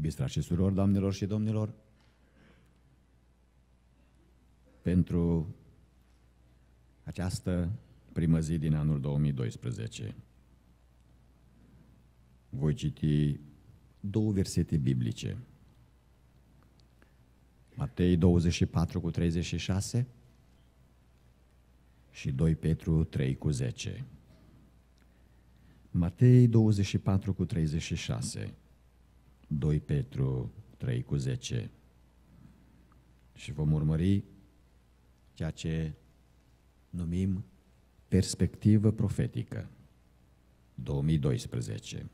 Iubiți frate și surori, doamnelor și domnilor, pentru această primă zi din anul 2012. Voi citi două versete biblice. Matei 24 cu 36 și 2 Petru 3 cu 10. Matei 24 cu 36. 2 Petru 3 cu 10 și vom urmări ceea ce numim perspectivă profetică 2012.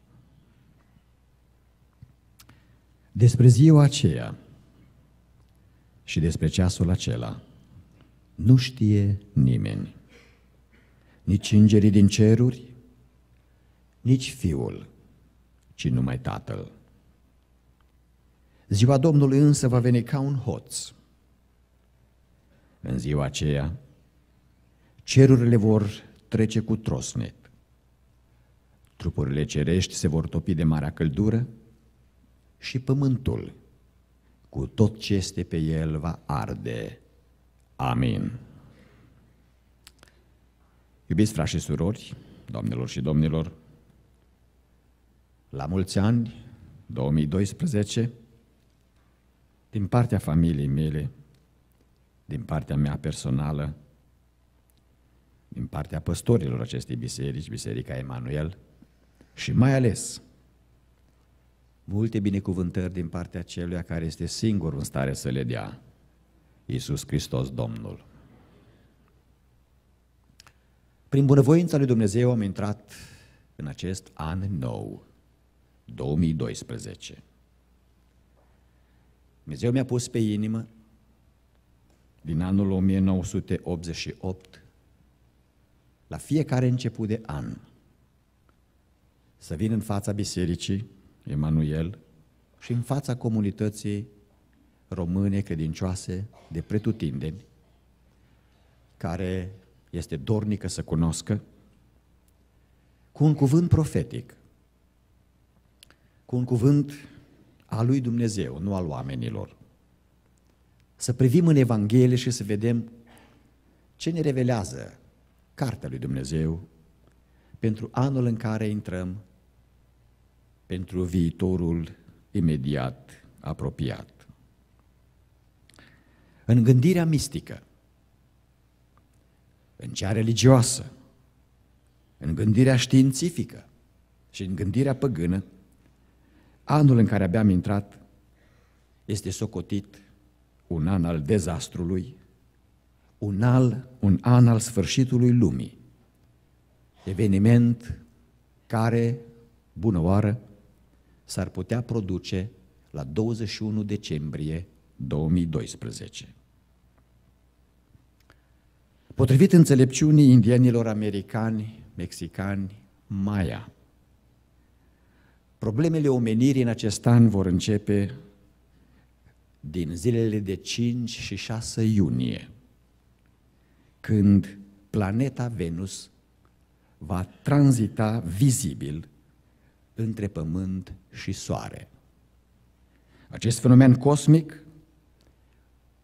Despre ziua aceea și despre ceasul acela nu știe nimeni, nici îngerii din ceruri, nici fiul, ci numai tatăl Ziua Domnului însă va veni ca un hoț. În ziua aceea, cerurile vor trece cu trosnet. Trupurile cerești se vor topi de marea căldură și pământul cu tot ce este pe el va arde. Amin. Iubiți frați și surori, domnilor și domnilor, la mulți ani, 2012, din partea familiei mele, din partea mea personală, din partea păstorilor acestei biserici, Biserica Emanuel, și mai ales multe binecuvântări din partea celui care este singur în stare să le dea, Iisus Hristos Domnul. Prin bunăvoința lui Dumnezeu am intrat în acest an nou, 2012. Dumnezeu mi-a pus pe inimă din anul 1988, la fiecare început de an, să vin în fața bisericii Emanuel și în fața comunității române credincioase de pretutindeni, care este dornică să cunoască, cu un cuvânt profetic, cu un cuvânt a lui Dumnezeu, nu al oamenilor. Să privim în Evanghelie și să vedem ce ne revelează Cartea lui Dumnezeu pentru anul în care intrăm, pentru viitorul imediat apropiat. În gândirea mistică, în cea religioasă, în gândirea științifică și în gândirea păgână, Anul în care abia am intrat este socotit un an al dezastrului, un, al, un an al sfârșitului lumii, eveniment care, bună oară, s-ar putea produce la 21 decembrie 2012. Potrivit înțelepciunii indienilor americani, mexicani, Maya, Problemele omenirii în acest an vor începe din zilele de 5 și 6 iunie, când planeta Venus va tranzita vizibil între Pământ și Soare. Acest fenomen cosmic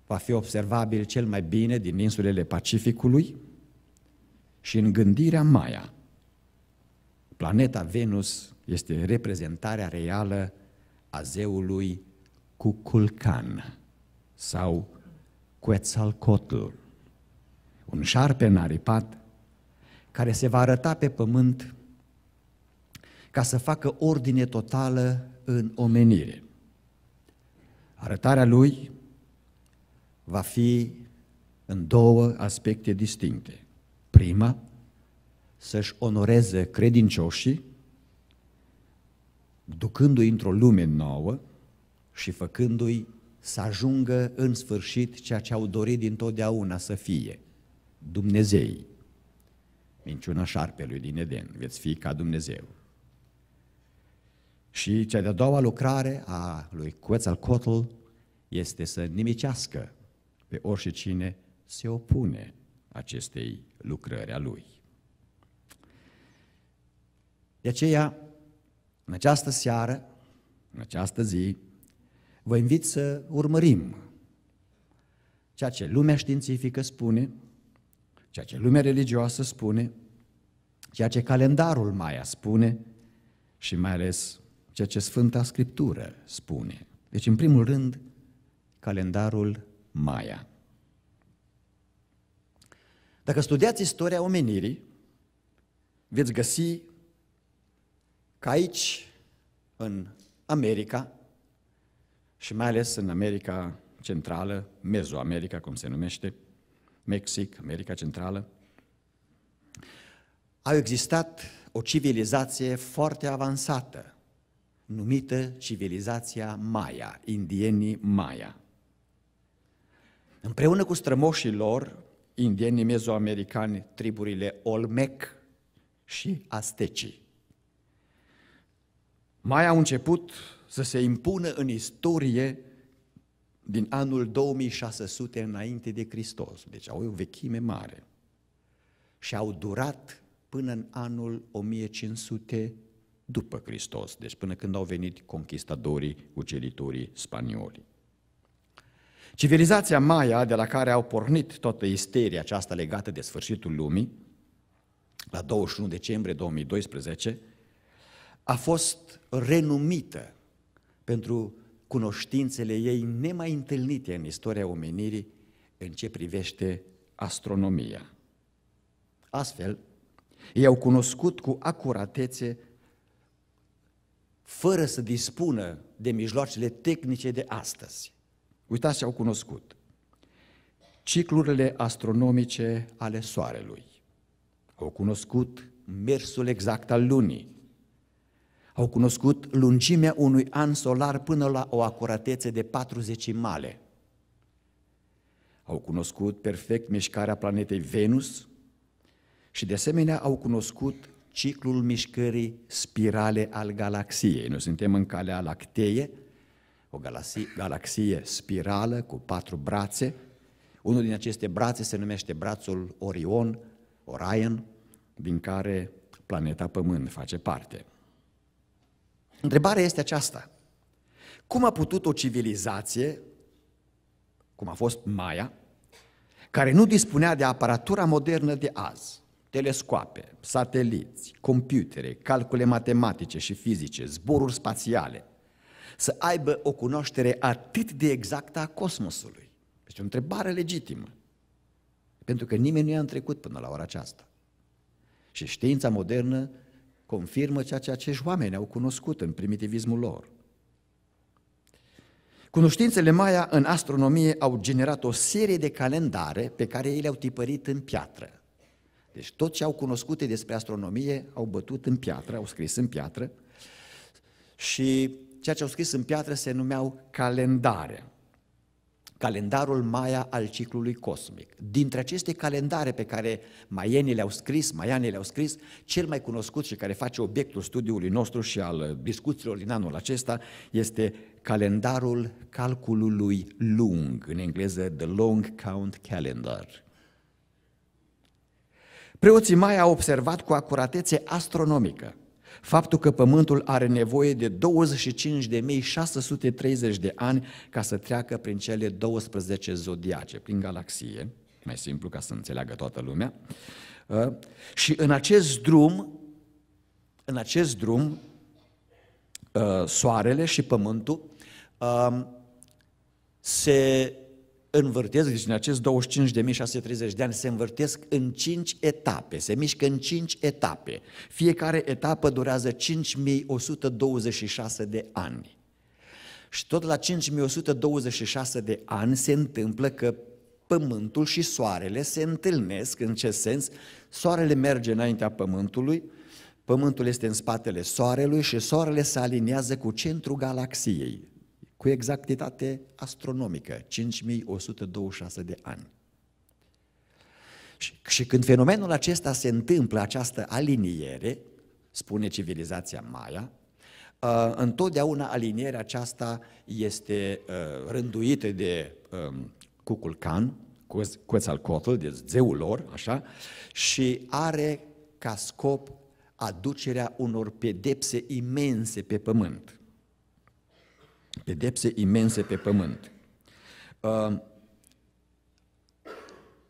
va fi observabil cel mai bine din insulele Pacificului și în gândirea Maia. Planeta Venus este reprezentarea reală a zeului Cuculcan sau Quetzalcoatl, un șarpe înaripat care se va arăta pe pământ ca să facă ordine totală în omenire. Arătarea lui va fi în două aspecte distincte. Prima, să-și onoreze credincioșii ducându-i într-o lume nouă și făcându-i să ajungă în sfârșit ceea ce au dorit dintotdeauna să fie, Dumnezei. Minciuna șarpelui din Eden, veți fi ca Dumnezeu. Și cea de-a doua lucrare a lui Quetzalcoatl este să nimicească pe cine se opune acestei lucrări a lui. De aceea, în această seară, în această zi, vă invit să urmărim ceea ce lumea științifică spune, ceea ce lumea religioasă spune, ceea ce calendarul Maia spune și mai ales ceea ce Sfânta Scriptură spune. Deci, în primul rând, calendarul Maia. Dacă studiați istoria omenirii, veți găsi că aici, în America, și mai ales în America Centrală, Mezoamerica, cum se numește, Mexic, America Centrală, a existat o civilizație foarte avansată, numită civilizația Maya, indienii Maya. Împreună cu strămoșii lor, indienii mezoamericani, triburile Olmec și Astecii mai au început să se impună în istorie din anul 2600 înainte de Hristos. Deci au o vechime mare. Și au durat până în anul 1500 după Hristos, deci până când au venit conquistadorii, cuceritorii spanioli. Civilizația Maia, de la care au pornit toată isteria aceasta legată de sfârșitul lumii, la 21 decembrie 2012, a fost renumită pentru cunoștințele ei nemai întâlnite în istoria omenirii în ce privește astronomia. Astfel, ei au cunoscut cu acuratețe, fără să dispună de mijloacele tehnice de astăzi. Uitați ce au cunoscut. Ciclurile astronomice ale Soarelui. Au cunoscut mersul exact al Lunii au cunoscut lungimea unui an solar până la o acuratețe de 40 male. Au cunoscut perfect mișcarea planetei Venus și de asemenea au cunoscut ciclul mișcării spirale al galaxiei. Noi suntem în calea lactee, o galaxie, galaxie spirală cu patru brațe. Unul din aceste brațe se numește brațul Orion, Orion, din care planeta Pământ face parte. Întrebarea este aceasta. Cum a putut o civilizație, cum a fost Maia, care nu dispunea de aparatura modernă de azi, telescoape, sateliți, computere, calcule matematice și fizice, zboruri spațiale, să aibă o cunoaștere atât de exactă a cosmosului? Este deci o întrebare legitimă. Pentru că nimeni nu i-a întrecut până la ora aceasta. Și știința modernă confirmă ceea ce acești oameni au cunoscut în primitivismul lor. Cunoștințele Maia în astronomie au generat o serie de calendare pe care ei le-au tipărit în piatră. Deci tot ce au cunoscut ei despre astronomie au bătut în piatră, au scris în piatră și ceea ce au scris în piatră se numeau calendare calendarul Maia al ciclului cosmic. Dintre aceste calendare pe care maienii le-au scris, maianii le-au scris, cel mai cunoscut și care face obiectul studiului nostru și al uh, discuțiilor din anul acesta este calendarul calculului lung, în engleză The Long Count Calendar. Preoții Maya au observat cu acuratețe astronomică faptul că pământul are nevoie de 25.630 de ani ca să treacă prin cele 12 zodiace, prin galaxie, mai simplu ca să înțeleagă toată lumea. Ă, și în acest drum, în acest drum, ă, soarele și pământul ă, se învârtesc, deci în acest 25.630 de ani se învârtesc în 5 etape, se mișcă în 5 etape. Fiecare etapă durează 5126 de ani. Și tot la 5126 de ani se întâmplă că Pământul și Soarele se întâlnesc. În ce sens? Soarele merge înaintea Pământului, Pământul este în spatele Soarelui și Soarele se aliniază cu centrul galaxiei cu exactitate astronomică, 5126 de ani. Și, și când fenomenul acesta se întâmplă, această aliniere, spune civilizația Maya, uh, întotdeauna alinierea aceasta este uh, rânduită de um, Cuculcan, Quetzalcoatl, de zeul lor, așa, și are ca scop aducerea unor pedepse imense pe pământ pedepse imense pe pământ. Ehm,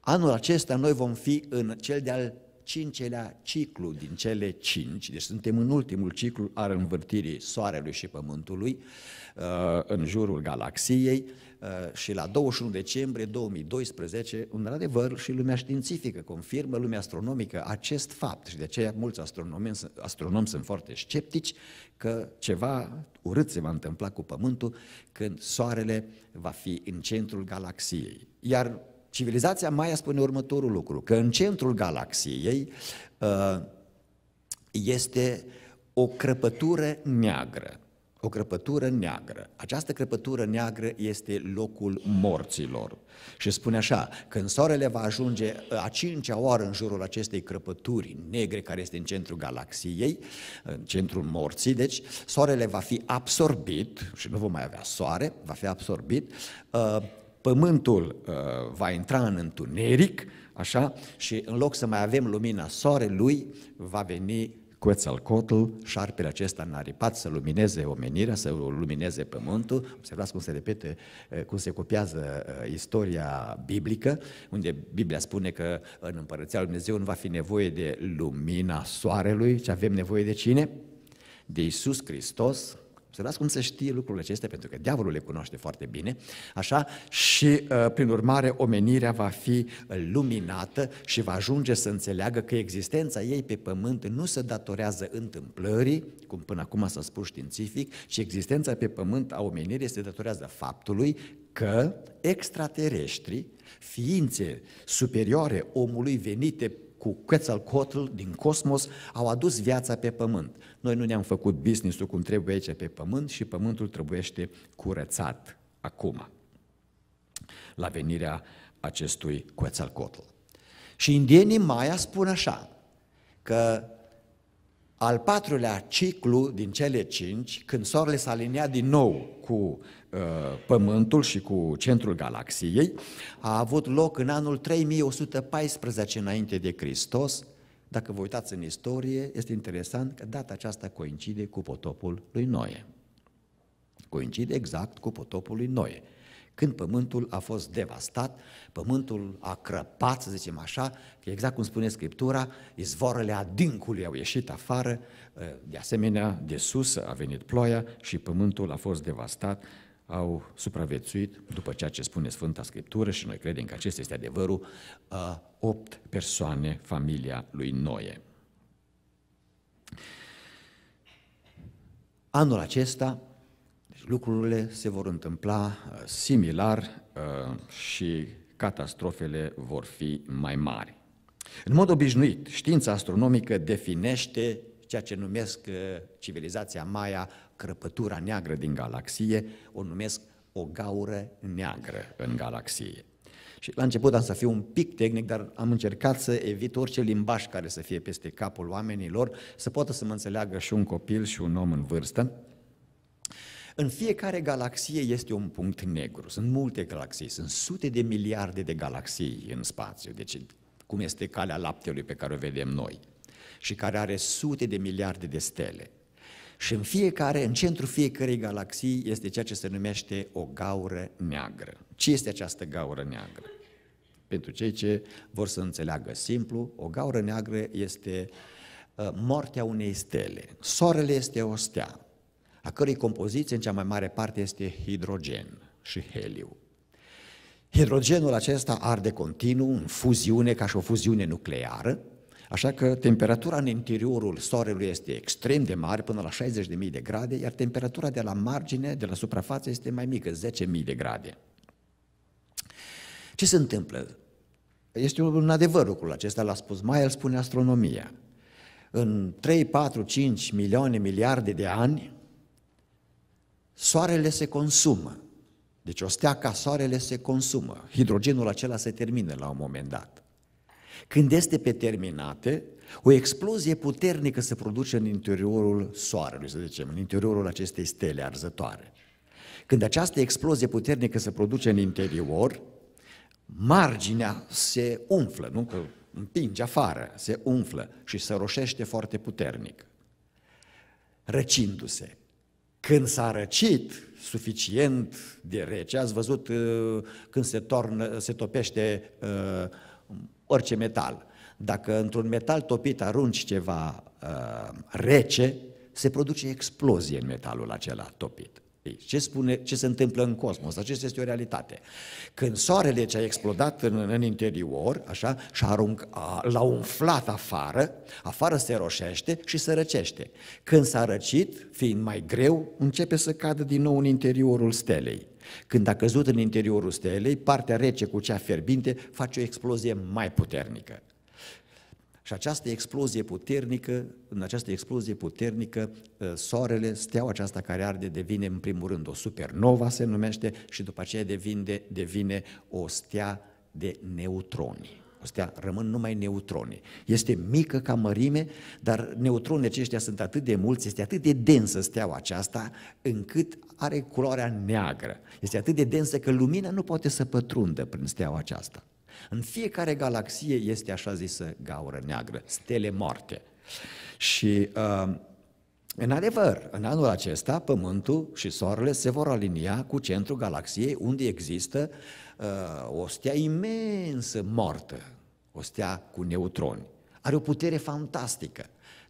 anul acesta noi vom fi în cel de-al cincelea ciclu din cele cinci, deci suntem în ultimul ciclu al învârtirii Soarelui și Pământului ehm, în jurul galaxiei, Eh, și la 21 decembrie 2012, într-adevăr, și lumea științifică confirmă, lumea astronomică, acest fapt. Și de aceea mulți astronomi, astronomi sunt foarte sceptici că ceva urât se va întâmpla cu Pământul când Soarele va fi în centrul galaxiei. Iar civilizația mai spune următorul lucru, că în centrul galaxiei eh, este o crăpătură neagră o crăpătură neagră. Această crăpătură neagră este locul morților. Și spune așa, când soarele va ajunge a cincea oară în jurul acestei crăpături negre care este în centrul galaxiei, în centrul morții, deci soarele va fi absorbit și nu vom mai avea soare, va fi absorbit, uh, pământul uh, va intra în întuneric, așa, și în loc să mai avem lumina soarelui, va veni Quetzalcoatl, șarpele acesta ripat să lumineze omenirea, să lumineze pământul. Observați cum se repete, eh, cum se copiază eh, istoria biblică, unde Biblia spune că în Împărăția Lui Dumnezeu nu va fi nevoie de lumina soarelui, ci avem nevoie de cine? De Isus Hristos, să las cum să știe lucrurile acestea, pentru că diavolul le cunoaște foarte bine, așa, și uh, prin urmare omenirea va fi luminată și va ajunge să înțeleagă că existența ei pe pământ nu se datorează întâmplării, cum până acum s-a spus științific, ci existența pe pământ a omenirii se datorează faptului că extraterestri, ființe superioare omului venite cu Quetzalcoatl din cosmos, au adus viața pe pământ. Noi nu ne-am făcut business-ul cum trebuie aici pe pământ și pământul trebuiește curățat acum, la venirea acestui Quetzalcoatl. Și indienii Maya spun așa, că al patrulea ciclu din cele cinci, când soarele s-a aliniat din nou cu Uh, pământul și cu centrul galaxiei, a avut loc în anul 3114 înainte de Hristos. Dacă vă uitați în istorie, este interesant că data aceasta coincide cu potopul lui Noe. Coincide exact cu potopul lui Noe. Când pământul a fost devastat, pământul a crăpat, să zicem așa, că exact cum spune Scriptura, izvoarele adâncului au ieșit afară, uh, de asemenea, de sus a venit ploaia și pământul a fost devastat au supraviețuit, după ceea ce spune Sfânta Scriptură și noi credem că acesta este adevărul, opt persoane, familia lui Noe. Anul acesta deci lucrurile se vor întâmpla similar și catastrofele vor fi mai mari. În mod obișnuit, știința astronomică definește ceea ce numesc civilizația Maya crăpătura neagră din galaxie, o numesc o gaură neagră în galaxie. Și la început am să fiu un pic tehnic, dar am încercat să evit orice limbaj care să fie peste capul oamenilor, să poată să mă înțeleagă și un copil și un om în vârstă. În fiecare galaxie este un punct negru. Sunt multe galaxii, sunt sute de miliarde de galaxii în spațiu. Deci cum este calea laptelui pe care o vedem noi și care are sute de miliarde de stele. Și în fiecare, în centrul fiecărei galaxii este ceea ce se numește o gaură neagră. Ce este această gaură neagră? Pentru cei ce vor să înțeleagă simplu, o gaură neagră este uh, moartea unei stele. Soarele este o stea, a cărei compoziție în cea mai mare parte este hidrogen și heliu. Hidrogenul acesta arde continuu în fuziune, ca și o fuziune nucleară, Așa că temperatura în interiorul soarelui este extrem de mare, până la 60.000 de grade, iar temperatura de la margine, de la suprafață, este mai mică, 10.000 de grade. Ce se întâmplă? Este un adevăr lucrul acesta, l-a spus Mai, el spune astronomia. În 3, 4, 5 milioane, miliarde de ani, soarele se consumă. Deci o stea ca soarele se consumă. Hidrogenul acela se termină la un moment dat. Când este pe terminate, o explozie puternică se produce în interiorul Soarelui, să zicem, în interiorul acestei stele arzătoare. Când această explozie puternică se produce în interior, marginea se umflă, nu că împinge afară, se umflă și se roșește foarte puternic, răcindu-se. Când s-a răcit suficient de rece, ați văzut uh, când se, tornă, se topește uh, orice metal. Dacă într-un metal topit arunci ceva uh, rece, se produce explozie în metalul acela topit. Ce, spune, ce se întâmplă în cosmos? Aceasta este o realitate. Când soarele ce a explodat în, în interior, așa, și arunc, a, l-a umflat afară, afară se roșește și se răcește. Când s-a răcit, fiind mai greu, începe să cadă din nou în interiorul stelei. Când a căzut în interiorul stelei, partea rece cu cea fierbinte face o explozie mai puternică. Și această explozie puternică, în această explozie puternică, ă, soarele, steaua aceasta care arde, devine în primul rând o supernova, se numește, și după aceea devine, devine o stea de neutroni astea rămân numai neutroni. Este mică ca mărime, dar neutronii aceștia sunt atât de mulți, este atât de densă steaua aceasta, încât are culoarea neagră. Este atât de densă că lumina nu poate să pătrundă prin steaua aceasta. În fiecare galaxie este așa zisă gaură neagră, stele moarte. Și uh, în adevăr, în anul acesta, Pământul și Soarele se vor alinia cu centrul galaxiei unde există uh, Uh, o stea imensă, moartă, o stea cu neutroni. Are o putere fantastică.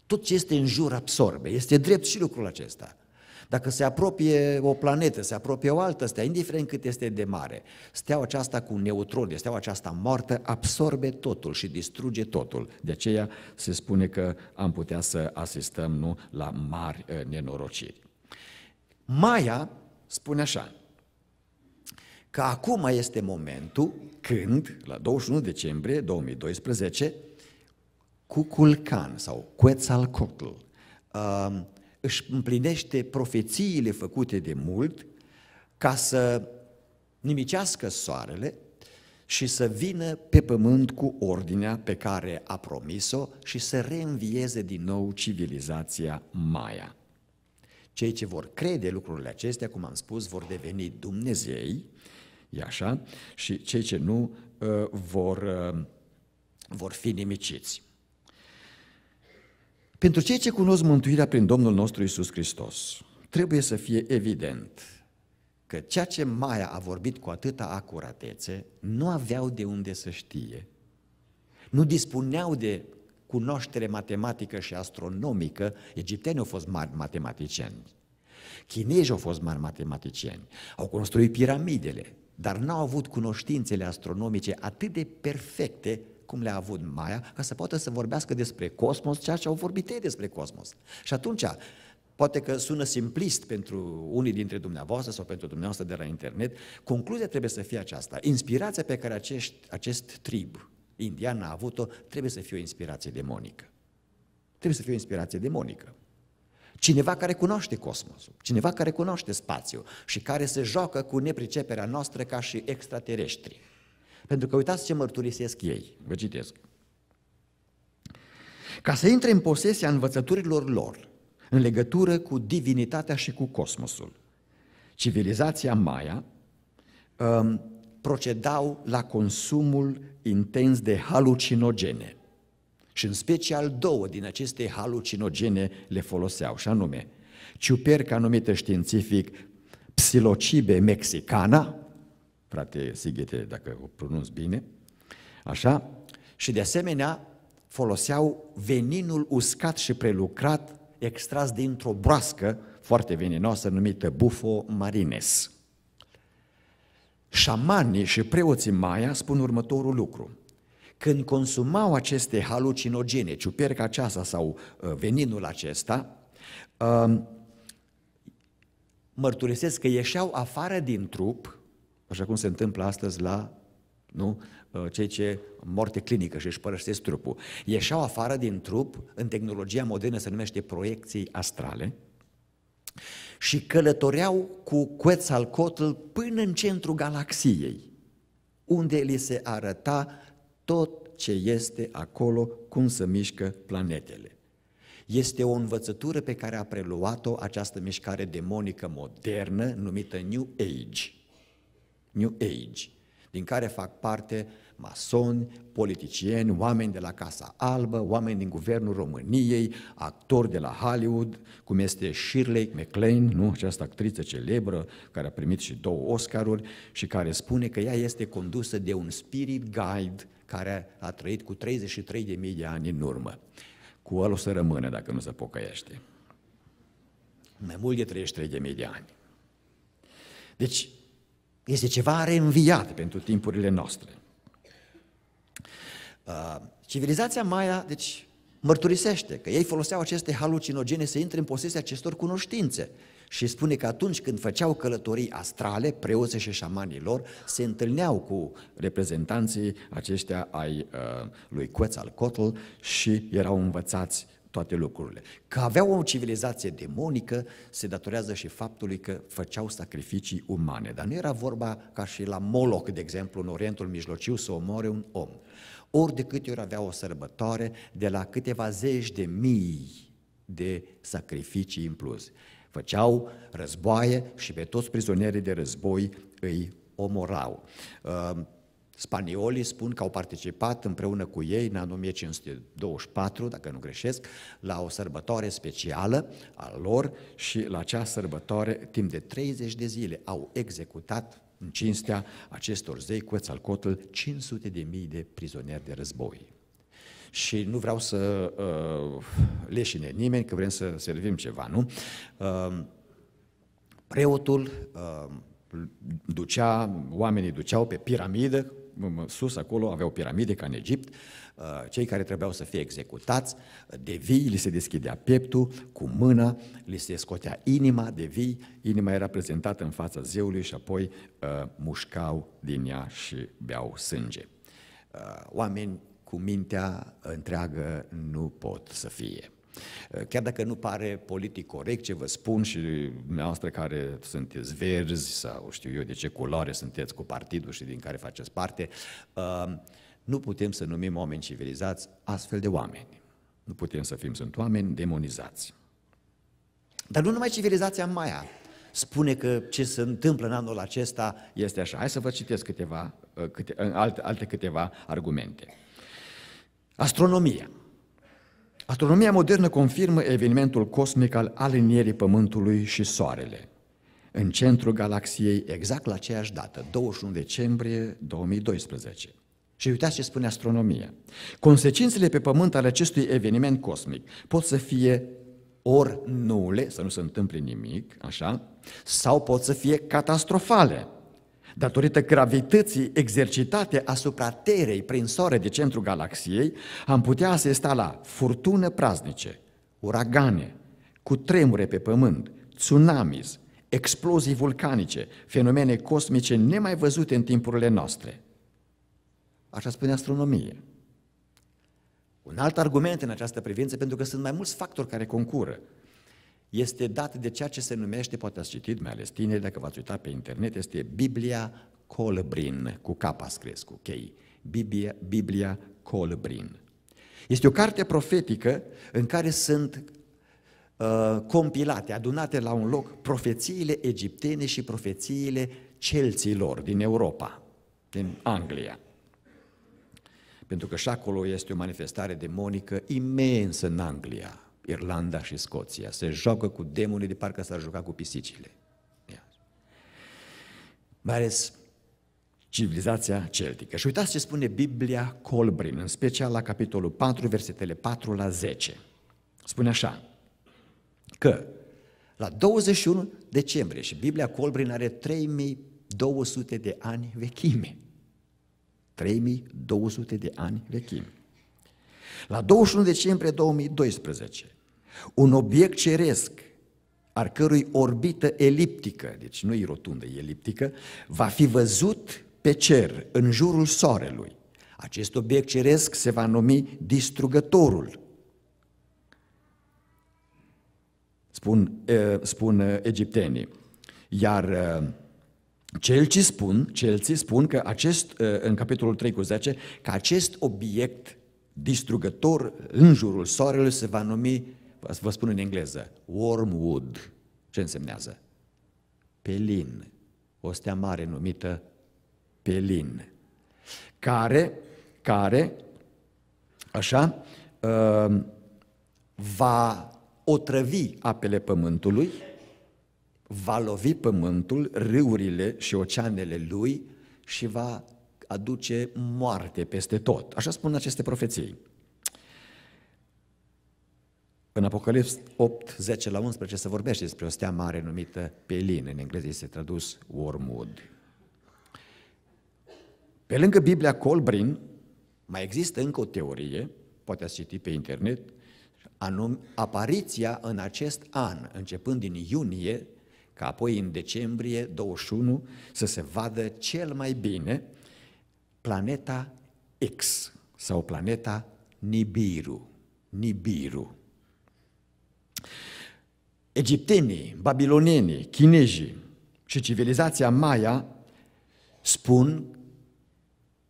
Tot ce este în jur absorbe. Este drept și lucrul acesta. Dacă se apropie o planetă, se apropie o altă stea, indiferent cât este de mare, steaua aceasta cu neutroni, steaua aceasta moartă, absorbe totul și distruge totul. De aceea se spune că am putea să asistăm nu, la mari uh, nenorociri. Maia spune așa, că acum este momentul când, la 21 decembrie 2012, Cuculcan sau Quetzalcoatl um, își împlinește profețiile făcute de mult ca să nimicească soarele și să vină pe pământ cu ordinea pe care a promis-o și să reînvieze din nou civilizația Maya. Cei ce vor crede lucrurile acestea, cum am spus, vor deveni Dumnezei E așa? Și cei ce nu ă, vor, ă, vor fi nimiciți. Pentru cei ce cunosc mântuirea prin Domnul nostru Isus Hristos, trebuie să fie evident că ceea ce Maia a vorbit cu atâta acuratețe, nu aveau de unde să știe. Nu dispuneau de cunoaștere matematică și astronomică, egiptenii au fost mari matematicieni, chinezii au fost mari matematicieni, au construit piramidele, dar n-au avut cunoștințele astronomice atât de perfecte cum le-a avut Maia, ca să poată să vorbească despre cosmos, ceea ce au vorbit ei despre cosmos. Și atunci, poate că sună simplist pentru unii dintre dumneavoastră sau pentru dumneavoastră de la internet, concluzia trebuie să fie aceasta. Inspirația pe care acest, acest trib indian a avut-o trebuie să fie o inspirație demonică. Trebuie să fie o inspirație demonică. Cineva care cunoaște cosmosul, cineva care cunoaște spațiul și care se joacă cu nepriceperea noastră ca și extraterestri. Pentru că uitați ce mărturisesc ei, vă citesc. Ca să intre în posesia învățăturilor lor, în legătură cu divinitatea și cu cosmosul, civilizația Maya um, procedau la consumul intens de halucinogene – și în special două din aceste halucinogene le foloseau, și anume ciuperca numită științific psilocibe mexicana, frate Sighete, dacă o pronunț bine, așa, și de asemenea foloseau veninul uscat și prelucrat extras dintr-o broască foarte veninoasă numită bufo marines. Șamanii și preoții maia spun următorul lucru – când consumau aceste halucinogene, ciuperca aceasta sau uh, veninul acesta, um, mărturisesc că ieșeau afară din trup, așa cum se întâmplă astăzi la nu? Uh, cei ce moarte clinică și își părăsesc trupul. Ieșeau afară din trup, în tehnologia modernă se numește proiecții astrale, și călătoreau cu Quetzalcoatl până în centrul galaxiei, unde li se arăta tot ce este acolo, cum să mișcă planetele. Este o învățătură pe care a preluat-o această mișcare demonică modernă numită New Age. New Age, din care fac parte masoni, politicieni, oameni de la Casa Albă, oameni din Guvernul României, actori de la Hollywood, cum este Shirley MacLaine, nu? această actriță celebră care a primit și două Oscaruri și care spune că ea este condusă de un spirit guide care a trăit cu 33.000 de de ani în urmă. Cu el o să rămână dacă nu se pocăiește. Mai mult de 33.000 de ani. Deci, este ceva reînviat pentru timpurile noastre. Uh, civilizația Maia, deci, mărturisește că ei foloseau aceste halucinogene să intre în posesia acestor cunoștințe. Și spune că atunci când făceau călătorii astrale, preoții și șamanii lor se întâlneau cu reprezentanții aceștia ai uh, lui Quetzalcoatl și erau învățați toate lucrurile. Că aveau o civilizație demonică se datorează și faptului că făceau sacrificii umane, dar nu era vorba ca și la Moloch, de exemplu, în Orientul Mijlociu, să omoare un om. Ori de câte ori avea o sărbătoare, de la câteva zeci de mii de sacrificii în plus. Făceau războaie și pe toți prizonierii de război îi omorau. Ehm, spaniolii spun că au participat împreună cu ei în anul 1524, dacă nu greșesc, la o sărbătoare specială a lor și la acea sărbătoare, timp de 30 de zile, au executat în cinstea acestor zei cu Țalcotl 500 de mii de prizonieri de război și nu vreau să uh, leșine nimeni, că vrem să servim ceva, nu? Uh, preotul uh, ducea, oamenii duceau pe piramidă, sus acolo aveau piramide ca în Egipt, uh, cei care trebuiau să fie executați, de vii li se deschidea pieptul, cu mâna li se scotea inima de vii, inima era prezentată în fața zeului și apoi uh, mușcau din ea și beau sânge. Uh, oameni cu mintea întreagă nu pot să fie. Eh, chiar dacă nu pare politic corect ce vă spun și dumneavoastră care sunteți verzi sau știu eu de ce culoare sunteți cu partidul și din care faceți parte, eh, nu putem să numim oameni civilizați astfel de oameni. Nu putem să fim, sunt oameni demonizați. Dar nu numai civilizația Maia spune că ce se întâmplă în anul acesta este așa. Hai să vă citesc câteva, eh, câte, alte, alte câteva argumente. Astronomia. Astronomia modernă confirmă evenimentul cosmic al alinierii Pământului și Soarele în centrul galaxiei exact la aceeași dată, 21 decembrie 2012. Și uitați ce spune astronomia. Consecințele pe Pământ ale acestui eveniment cosmic pot să fie ori nule, să nu se întâmple nimic, așa, sau pot să fie catastrofale. Datorită gravității exercitate asupra Terei prin soare de centru galaxiei, am putea asista la furtună praznice, uragane, cu tremure pe pământ, tsunamis, explozii vulcanice, fenomene cosmice nemai văzute în timpurile noastre. Așa spune astronomie. Un alt argument în această privință, pentru că sunt mai mulți factori care concură este dat de ceea ce se numește, poate ați citit, mai ales tine, dacă v-ați uitat pe internet, este Biblia Colbrin, cu capa scris, cu chei. Biblia, Biblia Colbrin. Este o carte profetică în care sunt uh, compilate, adunate la un loc profețiile egiptene și profețiile celților din Europa, din Anglia. Pentru că și acolo este o manifestare demonică imensă în Anglia. Irlanda și Scoția. Se joacă cu demonii de parcă s-ar juca cu pisicile. Mai ales civilizația celtică. Și uitați ce spune Biblia Colbrin, în special la capitolul 4, versetele 4 la 10. Spune așa, că la 21 decembrie, și Biblia Colbrin are 3200 de ani vechime, 3200 de ani vechime. La 21 decembrie 2012, un obiect ceresc, ar cărui orbită eliptică, deci nu e rotundă, e eliptică, va fi văzut pe cer, în jurul soarelui. Acest obiect ceresc se va numi distrugătorul. Spun, spun egiptenii. Iar ce spun, ce spun că acest, în capitolul 3 cu 10, că acest obiect distrugător în jurul soarelui se va numi vă spun în engleză, wormwood, ce însemnează? Pelin, o stea mare numită pelin, care, care așa, uh, va otrăvi apele pământului, va lovi pământul, râurile și oceanele lui și va aduce moarte peste tot. Așa spun aceste profeții. În Apocalips 8, 10 la 11 se vorbește despre o stea mare numită Pelin, în engleză este tradus Wormwood. Pe lângă Biblia Colbrin, mai există încă o teorie, poate ați citit pe internet, anum, apariția în acest an, începând din iunie, ca apoi în decembrie 21 să se vadă cel mai bine planeta X sau planeta Nibiru. Nibiru. Egiptenii, babilonienii, chinezii și civilizația Maya spun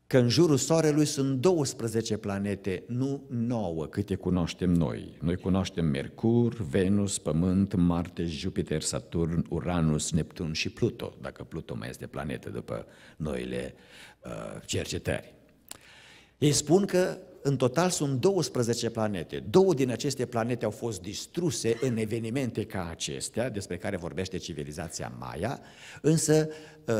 că în jurul Soarelui sunt 12 planete, nu 9 câte cunoaștem noi. Noi cunoaștem Mercur, Venus, Pământ, Marte, Jupiter, Saturn, Uranus, Neptun și Pluto, dacă Pluto mai este planetă după noile uh, cercetări. Ei spun că în total sunt 12 planete. Două din aceste planete au fost distruse în evenimente ca acestea, despre care vorbește civilizația Maya, însă uh,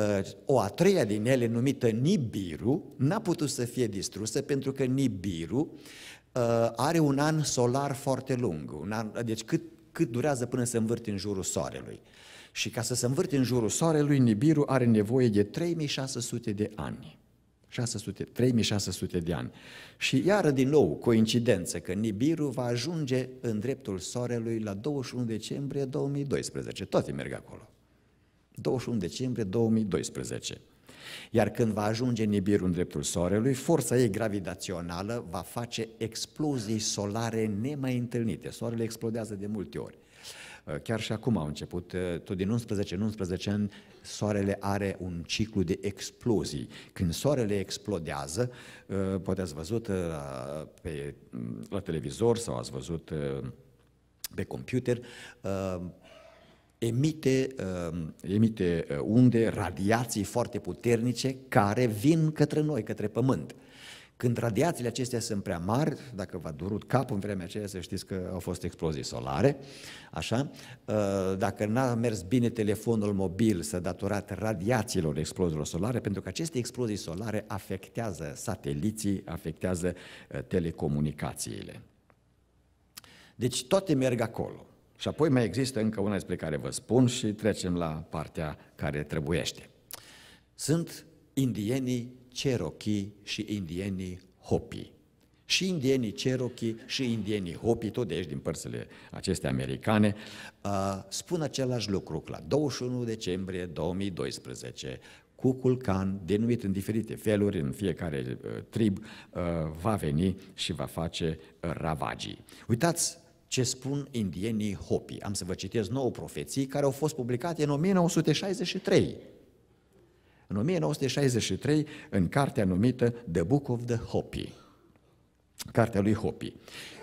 o a treia din ele, numită Nibiru, n-a putut să fie distrusă pentru că Nibiru uh, are un an solar foarte lung, un an, deci cât, cât durează până se învârte în jurul Soarelui. Și ca să se învârte în jurul Soarelui, Nibiru are nevoie de 3600 de ani. 600, 3600 de ani. Și iară din nou, coincidență, că Nibiru va ajunge în dreptul soarelui la 21 decembrie 2012. Toate merg acolo. 21 decembrie 2012. Iar când va ajunge Nibiru în dreptul soarelui, forța ei gravitațională va face explozii solare nemai întâlnite. Soarele explodează de multe ori. Eh, chiar și acum au început, eh, tot din 11 în 11 ani, soarele are un ciclu de explozii. Când soarele explodează, eh, poate ați văzut la, pe, la televizor sau ați văzut pe computer, emite, emite unde, radiații foarte puternice care vin către noi, către pământ. Când radiațiile acestea sunt prea mari, dacă v-a durut capul în vremea aceea, să știți că au fost explozii solare, așa, ă, dacă n-a mers bine telefonul mobil să datorat radiațiilor exploziilor solare, pentru că aceste explozii solare afectează sateliții, afectează ă, telecomunicațiile. Deci toate merg acolo. Și apoi mai există încă una despre care vă spun și trecem la partea care trebuiește. Sunt indienii Cherokee și indienii Hopi. Și indienii Cherokee și indienii Hopi, tot de aici din părțile acestea americane, uh, spun același lucru la 21 decembrie 2012. Cucul Can, denumit în diferite feluri, în fiecare uh, trib, uh, va veni și va face ravagii. Uitați ce spun indienii Hopi. Am să vă citesc nouă profeții care au fost publicate în 1963 în 1963 în cartea numită The Book of the Hopi, cartea lui Hopi.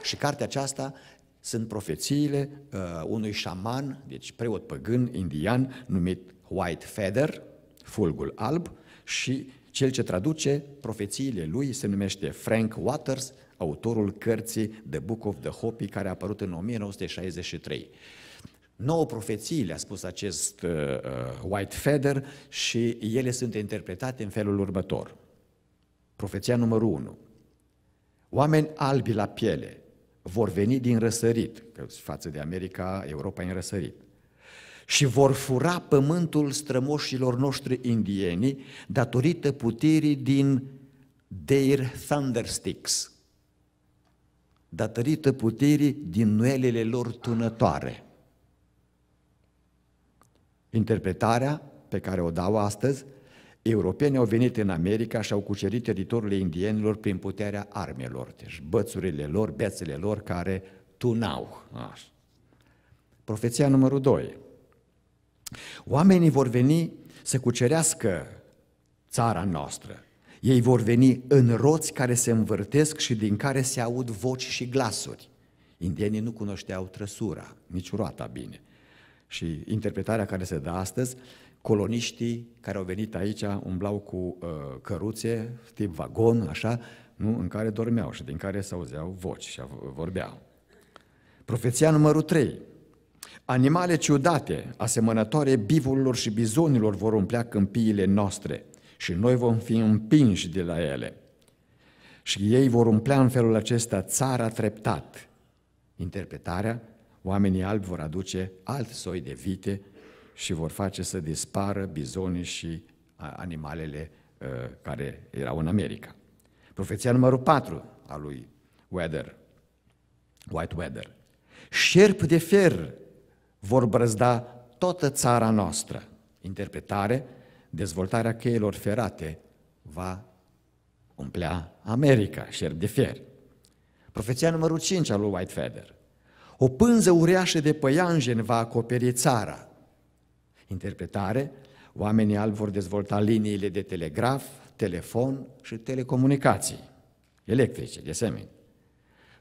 Și cartea aceasta sunt profețiile uh, unui șaman, deci preot păgân indian numit White Feather, fulgul alb, și cel ce traduce profețiile lui se numește Frank Waters, autorul cărții The Book of the Hopi, care a apărut în 1963. Nouă profeții le-a spus acest uh, uh White Feather și ele sunt interpretate în felul următor. Profeția numărul 1. Oameni albi la piele vor veni din răsărit, că față de America, Europa e în răsărit, și vor fura pământul strămoșilor noștri indieni datorită puterii din Deir thundersticks, datorită puterii din nuelele lor tunătoare. Interpretarea pe care o dau astăzi, europenii au venit în America și au cucerit teritoriile indienilor prin puterea armelor, deci bățurile lor, bețele lor care tunau. Așa. Profeția numărul 2. Oamenii vor veni să cucerească țara noastră. Ei vor veni în roți care se învârtesc și din care se aud voci și glasuri. Indienii nu cunoșteau trăsura, nici roata bine și interpretarea care se dă astăzi, coloniștii care au venit aici umblau cu uh, căruțe, tip vagon, așa, nu? în care dormeau și din care se auzeau voci și vorbeau. Profeția numărul 3. Animale ciudate, asemănătoare bivurilor și bizonilor vor umplea câmpiile noastre și noi vom fi împinși de la ele. Și ei vor umplea în felul acesta țara treptat. Interpretarea Oamenii albi vor aduce alt soi de vite și vor face să dispară bizonii și animalele ă, care erau în America. Profeția numărul 4 a lui Weather, White Weather. Șerpi de fer vor brăzda toată țara noastră. Interpretare, dezvoltarea cheilor ferate va umplea America, șerp de fier. Profeția numărul 5 a lui White Feather. O pânză uriașă de păianjen va acoperi țara. Interpretare, oamenii albi vor dezvolta liniile de telegraf, telefon și telecomunicații electrice, de asemenea.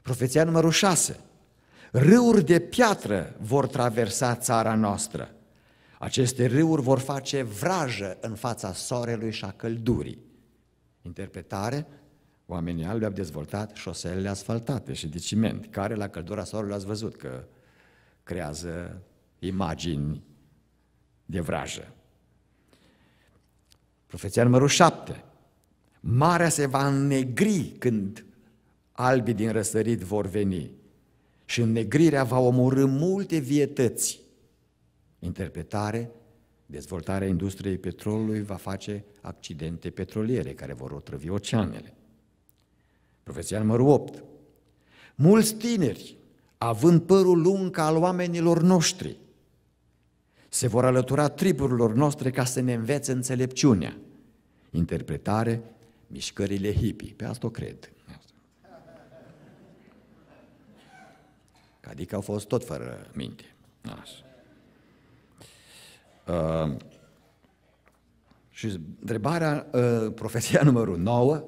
Profeția numărul 6. Râuri de piatră vor traversa țara noastră. Aceste râuri vor face vrajă în fața soarelui și a căldurii. Interpretare, Oamenii albi au dezvoltat șoselele asfaltate și de ciment, care la căldura soarelui ați văzut că creează imagini de vrajă. Profeția numărul 7. Marea se va înnegri când albii din răsărit vor veni și înnegrirea va omorâ multe vietăți. Interpretare, dezvoltarea industriei petrolului va face accidente petroliere care vor otrăvi oceanele. Profeția numărul 8. Mulți tineri, având părul lung ca al oamenilor noștri, se vor alătura triburilor noastre ca să ne învețe înțelepciunea. Interpretare, mișcările hippie. Pe asta o cred. Adică au fost tot fără minte. Așa. Uh, și întrebarea, uh, profeția numărul 9,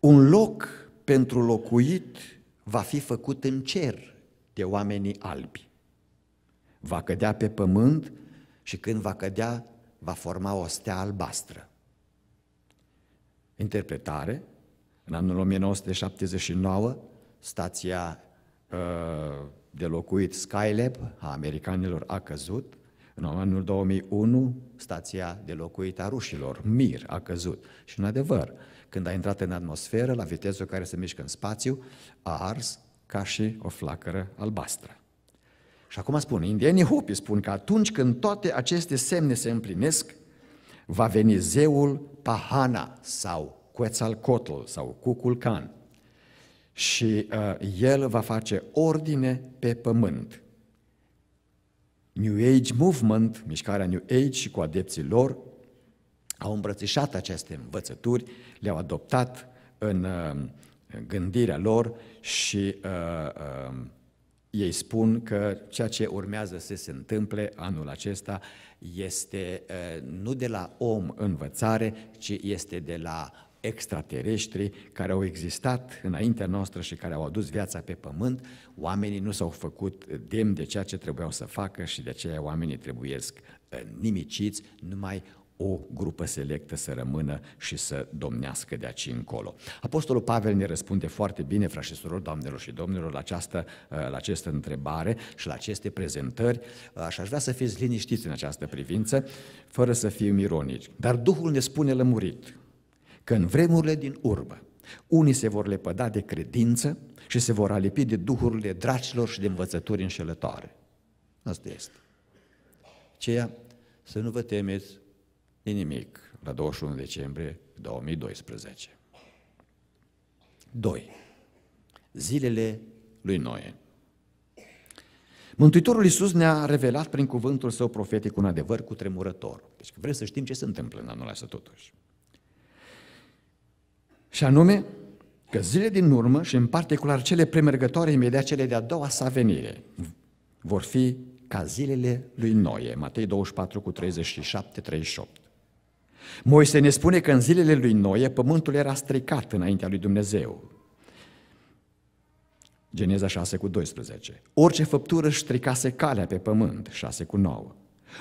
un loc pentru locuit va fi făcut în cer de oamenii albi. Va cădea pe pământ și când va cădea, va forma o stea albastră. Interpretare, în anul 1979, stația uh, de locuit Skylab a americanilor a căzut, în anul 2001, stația de locuit a rușilor, Mir, a căzut. Și în adevăr, când a intrat în atmosferă, la viteză care se mișcă în spațiu, a ars ca și o flacără albastră. Și acum spun, indienii Hopi spun că atunci când toate aceste semne se împlinesc, va veni zeul Pahana sau Quetzalcoatl sau Cuculcan și uh, el va face ordine pe pământ. New Age Movement, mișcarea New Age și cu adepții lor, au îmbrățișat aceste învățături, le-au adoptat uh, în gândirea lor și uh, uh, ei spun că ceea ce urmează să se întâmple anul acesta este uh, nu de la om învățare, ci este de la extraterestri care au existat înaintea noastră și care au adus viața pe pământ, oamenii nu s-au făcut demn de ceea ce trebuiau să facă și de aceea oamenii trebuiesc ă, nimiciți, numai o grupă selectă să rămână și să domnească de aici încolo. Apostolul Pavel ne răspunde foarte bine, frați și surori, doamnelor și domnilor, la această, ă, la această întrebare și la aceste prezentări Aș, aș vrea să fiți liniștiți în această privință, fără să fim ironici. Dar Duhul ne spune lămurit, că în vremurile din urmă, unii se vor lepăda de credință și se vor alipi de duhurile dracilor și de învățături înșelătoare. Asta este. Ceea să nu vă temeți de nimic la 21 decembrie 2012. 2. Zilele lui Noe. Mântuitorul Iisus ne-a revelat prin cuvântul său profetic un adevăr cu tremurător. Deci vrem să știm ce se întâmplă în anul acesta totuși. Și anume, că zile din urmă și în particular cele premergătoare imediat cele de-a doua sa venire vor fi ca zilele lui Noe, Matei 24 cu 37, 38. Moise ne spune că în zilele lui Noe pământul era stricat înaintea lui Dumnezeu. Geneza 6 cu 12. Orice făptură își stricase calea pe pământ, 6 cu 9.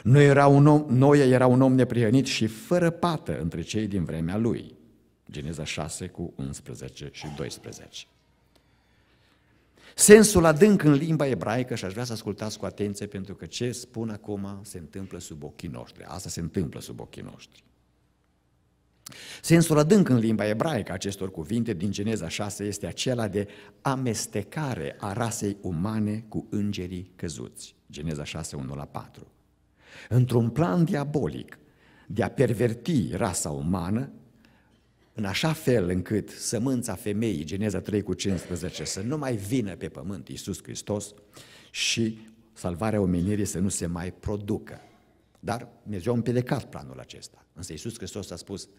Noe era un om, Noe era un om neprihănit și fără pată între cei din vremea lui, Geneza 6 cu 11 și 12. Sensul adânc în limba ebraică și aș vrea să ascultați cu atenție pentru că ce spun acum se întâmplă sub ochii noștri. Asta se întâmplă sub ochii noștri. Sensul adânc în limba ebraică acestor cuvinte din Geneza 6 este acela de amestecare a rasei umane cu îngerii căzuți. Geneza 6, 1 la 4. Într-un plan diabolic de a perverti rasa umană, în așa fel încât sămânța femeii, Geneza 3 cu 15, să nu mai vină pe pământ Iisus Hristos și salvarea omenirii să nu se mai producă. Dar Dumnezeu a împiedicat planul acesta. Însă Iisus Hristos a spus,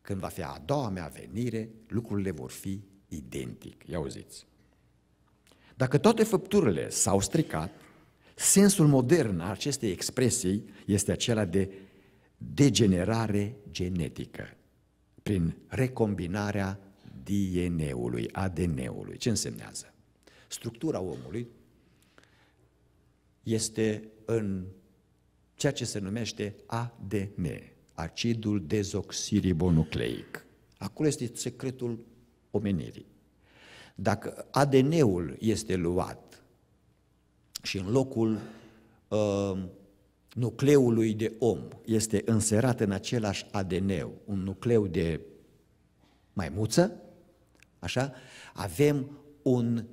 când va fi a doua mea venire, lucrurile vor fi identic. Ia auziți. Dacă toate făpturile s-au stricat, sensul modern al acestei expresii este acela de degenerare genetică prin recombinarea DNA-ului, ADN-ului. Ce însemnează? Structura omului este în ceea ce se numește ADN, acidul dezoxiribonucleic. Acolo este secretul omenirii. Dacă ADN-ul este luat și în locul uh, nucleului de om este înserat în același ADN, un nucleu de maimuță, așa, avem un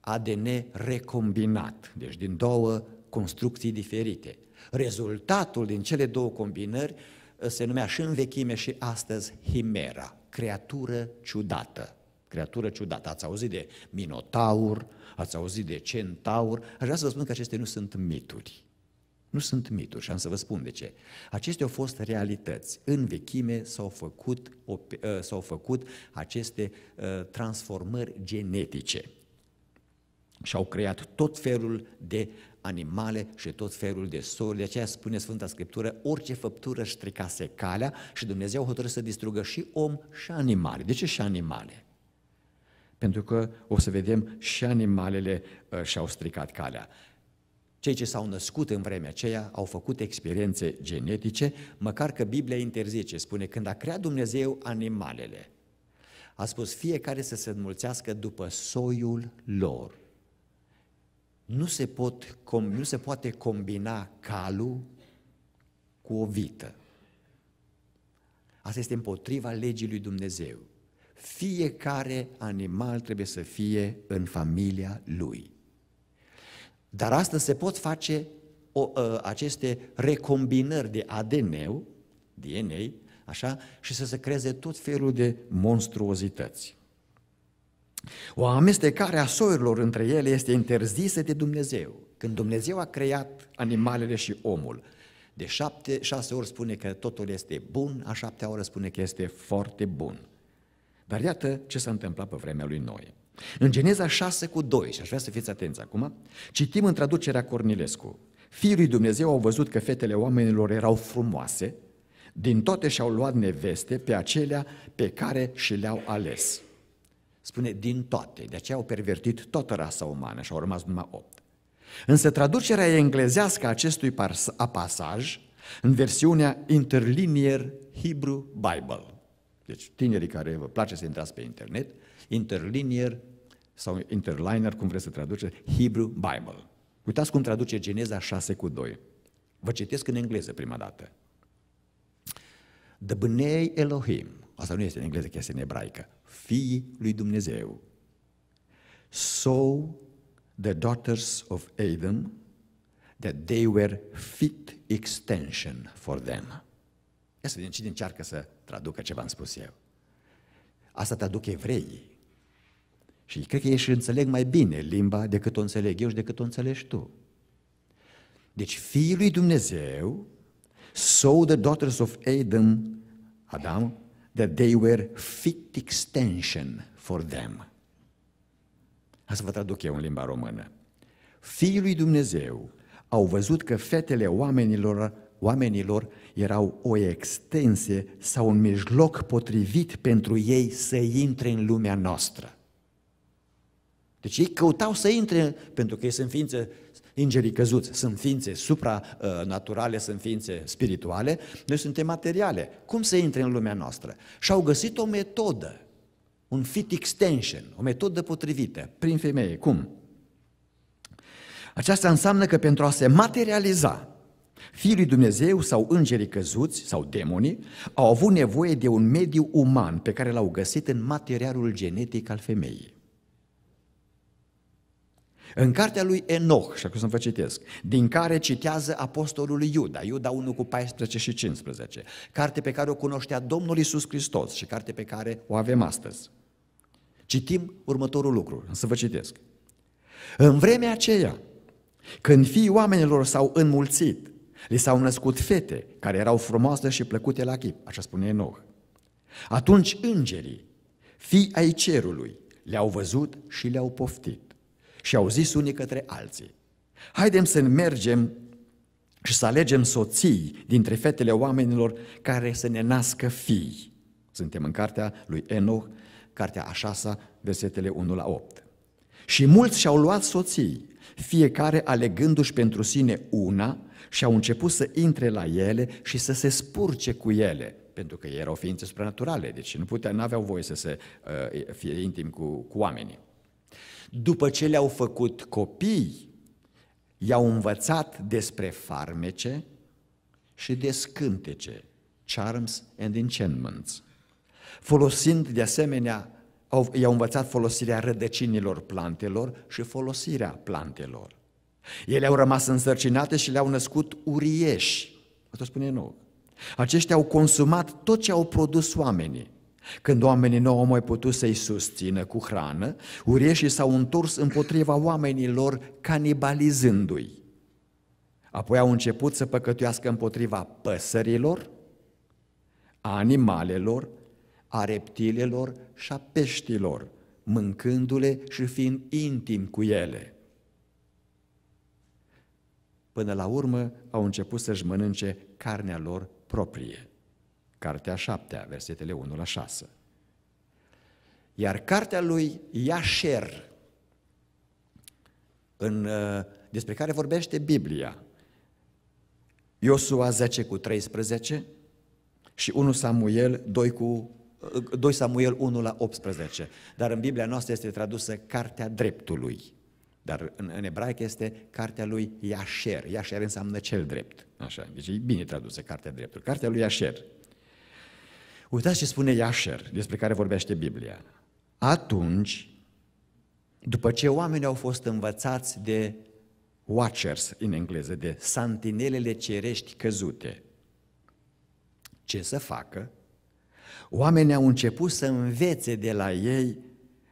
ADN recombinat, deci din două construcții diferite. Rezultatul din cele două combinări uh, se numea și în vechime și astăzi Himera, creatură ciudată. Creatură ciudată. Ați auzit de minotaur, ați auzit de centaur. Aș vrea să vă spun că acestea nu sunt mituri. Nu sunt mituri și am să vă spun de ce. Acestea au fost realități. În vechime s-au făcut, ă, s-au făcut aceste ă, transformări genetice și au creat tot felul de animale și tot felul de sori. De aceea spune Sfânta Scriptură, orice făptură își stricase calea și Dumnezeu hotărâ să distrugă și om și animale. De ce și animale? Pentru că o să vedem și animalele uh, și-au stricat calea. Cei ce s-au născut în vremea aceea au făcut experiențe genetice, măcar că Biblia interzice, spune, când a creat Dumnezeu animalele, a spus fiecare să se înmulțească după soiul lor. Nu se, pot, com, nu se poate combina calul cu o vită. Asta este împotriva legii lui Dumnezeu. Fiecare animal trebuie să fie în familia lui. Dar astăzi se pot face o, a, ă, aceste recombinări de ADN, DNA, așa, și să se creeze tot felul de monstruozități. O amestecare a soiurilor între ele este interzisă de Dumnezeu. Când Dumnezeu a creat animalele și omul, de șapte, șase ori spune că totul este bun, a șaptea oră spune că este foarte bun. Dar iată ce s-a întâmplat pe vremea lui Noe. În Geneza 6 cu 2, și aș vrea să fiți atenți acum, citim în traducerea Cornilescu. Fiii lui Dumnezeu au văzut că fetele oamenilor erau frumoase, din toate și-au luat neveste pe acelea pe care și le-au ales. Spune, din toate, de aceea au pervertit toată rasa umană și au rămas numai opt. Însă traducerea englezească a acestui pasaj, în versiunea Interlinear Hebrew Bible, deci tinerii care vă place să intrați pe internet, interlinear sau interliner, cum vreți să traduce, Hebrew Bible. Uitați cum traduce Geneza 6 cu 2. Vă citesc în engleză prima dată. The Bnei Elohim, asta nu este în engleză, este în ebraică, fiii lui Dumnezeu, so the daughters of Adam that they were fit extension for them. Ia să vedem cine încearcă să traducă ce v-am spus eu. Asta traduc evreii. Și cred că ei și înțeleg mai bine limba decât o înțeleg eu și decât o înțelegi tu. Deci fiii lui Dumnezeu saw the daughters of Adam, Adam, that they were fit extension for them. Asta vă traduc eu în limba română. Fiii lui Dumnezeu au văzut că fetele oamenilor, oamenilor erau o extensie sau un mijloc potrivit pentru ei să intre în lumea noastră. Deci ei căutau să intre, pentru că ei sunt ființe îngerii căzuți, sunt ființe supranaturale, sunt ființe spirituale, noi suntem materiale. Cum să intre în lumea noastră? Și au găsit o metodă, un fit extension, o metodă potrivită, prin femeie. Cum? Aceasta înseamnă că pentru a se materializa, Fiii lui Dumnezeu sau îngerii căzuți sau demonii au avut nevoie de un mediu uman pe care l-au găsit în materialul genetic al femeii. În cartea lui Enoch, și acum să vă citesc, din care citează apostolul Iuda, Iuda 1 cu 14 și 15, carte pe care o cunoștea Domnul Isus Hristos și carte pe care o avem astăzi. Citim următorul lucru, să vă citesc. În vremea aceea, când fiii oamenilor s-au înmulțit, li s-au născut fete care erau frumoase și plăcute la chip, așa spune Enoch. Atunci îngerii, fii ai cerului, le-au văzut și le-au poftit și au zis unii către alții. Haidem să mergem și să alegem soții dintre fetele oamenilor care să ne nască fii. Suntem în cartea lui Enoch, cartea a șasa, versetele 1 la 8. Și mulți și-au luat soții, fiecare alegându-și pentru sine una și au început să intre la ele și să se spurce cu ele, pentru că erau ființe supranaturale, deci nu puteau nu aveau voie să se uh, fie intim cu, cu oamenii. După ce le-au făcut copii, i-au învățat despre farmece și scântece, charms and enchantments, folosind de asemenea i-au învățat folosirea rădăcinilor plantelor și folosirea plantelor. Ele au rămas însărcinate și le-au născut urieși. Asta spune nou. Aceștia au consumat tot ce au produs oamenii. Când oamenii nu au mai putut să-i susțină cu hrană, urieșii s-au întors împotriva oamenilor canibalizându-i. Apoi au început să păcătuiască împotriva păsărilor, a animalelor, a reptilelor și a peștilor, mâncându-le și fiind intim cu ele. Până la urmă au început să-și mănânce carnea lor proprie. Cartea 7, versetele 1 la 6. Iar cartea lui Iașer, în, uh, despre care vorbește Biblia, Iosua 10 cu 13 și 1 Samuel 2 cu 2 uh, Samuel 1 la 18, dar în Biblia noastră este tradusă Cartea Dreptului, dar în, în ebraică este Cartea lui Iașer. Iașer înseamnă cel drept, așa, deci e bine tradusă Cartea Dreptului, Cartea lui Iașer. Uitați ce spune Iașer, despre care vorbește Biblia. Atunci, după ce oamenii au fost învățați de watchers, în engleză, de santinelele cerești căzute, ce să facă? Oamenii au început să învețe de la ei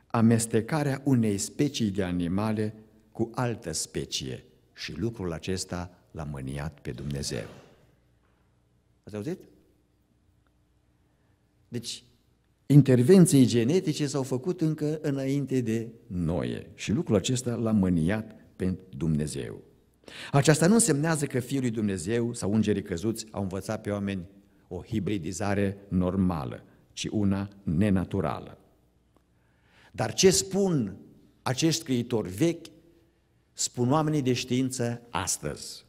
amestecarea unei specii de animale cu altă specie și lucrul acesta l-a mâniat pe Dumnezeu. Ați auzit? Deci, intervenții genetice s-au făcut încă înainte de Noe și lucrul acesta l-a mâniat pentru Dumnezeu. Aceasta nu însemnează că Fiul lui Dumnezeu sau ungerii căzuți au învățat pe oameni o hibridizare normală, ci una nenaturală. Dar ce spun acești scriitori vechi, spun oamenii de știință astăzi.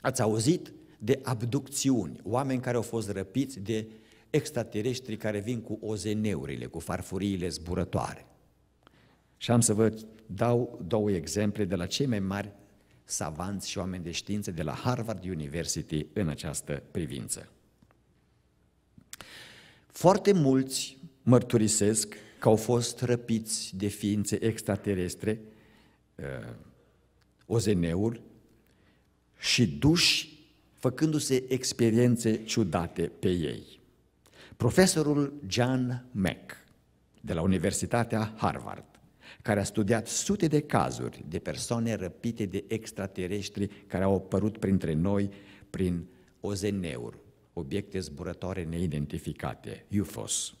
Ați auzit de abducțiuni, oameni care au fost răpiți de extraterestrii care vin cu ozeneurile, cu farfuriile zburătoare. Și am să vă dau două exemple de la cei mai mari savanți și oameni de știință de la Harvard University în această privință. Foarte mulți mărturisesc că au fost răpiți de ființe extraterestre, uh, ozeneuri, și duși făcându-se experiențe ciudate pe ei. Profesorul John Mack, de la Universitatea Harvard, care a studiat sute de cazuri de persoane răpite de extraterestri care au apărut printre noi prin ozn obiecte zburătoare neidentificate, UFOs,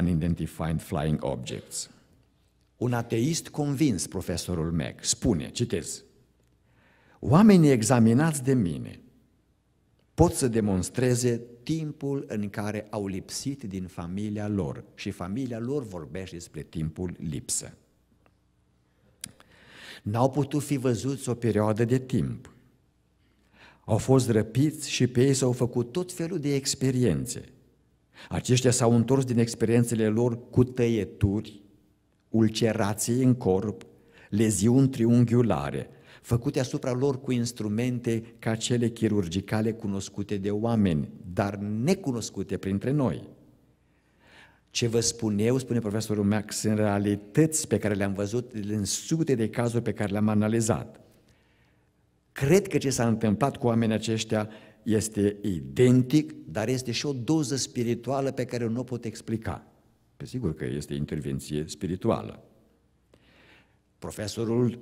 Unidentified Flying Objects. Un ateist convins, profesorul Mac, spune, citez, Oamenii examinați de mine pot să demonstreze timpul în care au lipsit din familia lor și familia lor vorbește despre timpul lipsă. N-au putut fi văzuți o perioadă de timp. Au fost răpiți și pe ei s-au făcut tot felul de experiențe. Aceștia s-au întors din experiențele lor cu tăieturi, ulcerații în corp, leziuni triunghiulare, făcute asupra lor cu instrumente ca cele chirurgicale cunoscute de oameni, dar necunoscute printre noi. Ce vă spun eu, spune profesorul Max, sunt realități pe care le-am văzut în sute de cazuri pe care le-am analizat. Cred că ce s-a întâmplat cu oamenii aceștia este identic, dar este și o doză spirituală pe care nu o pot explica. Pe sigur că este intervenție spirituală. Profesorul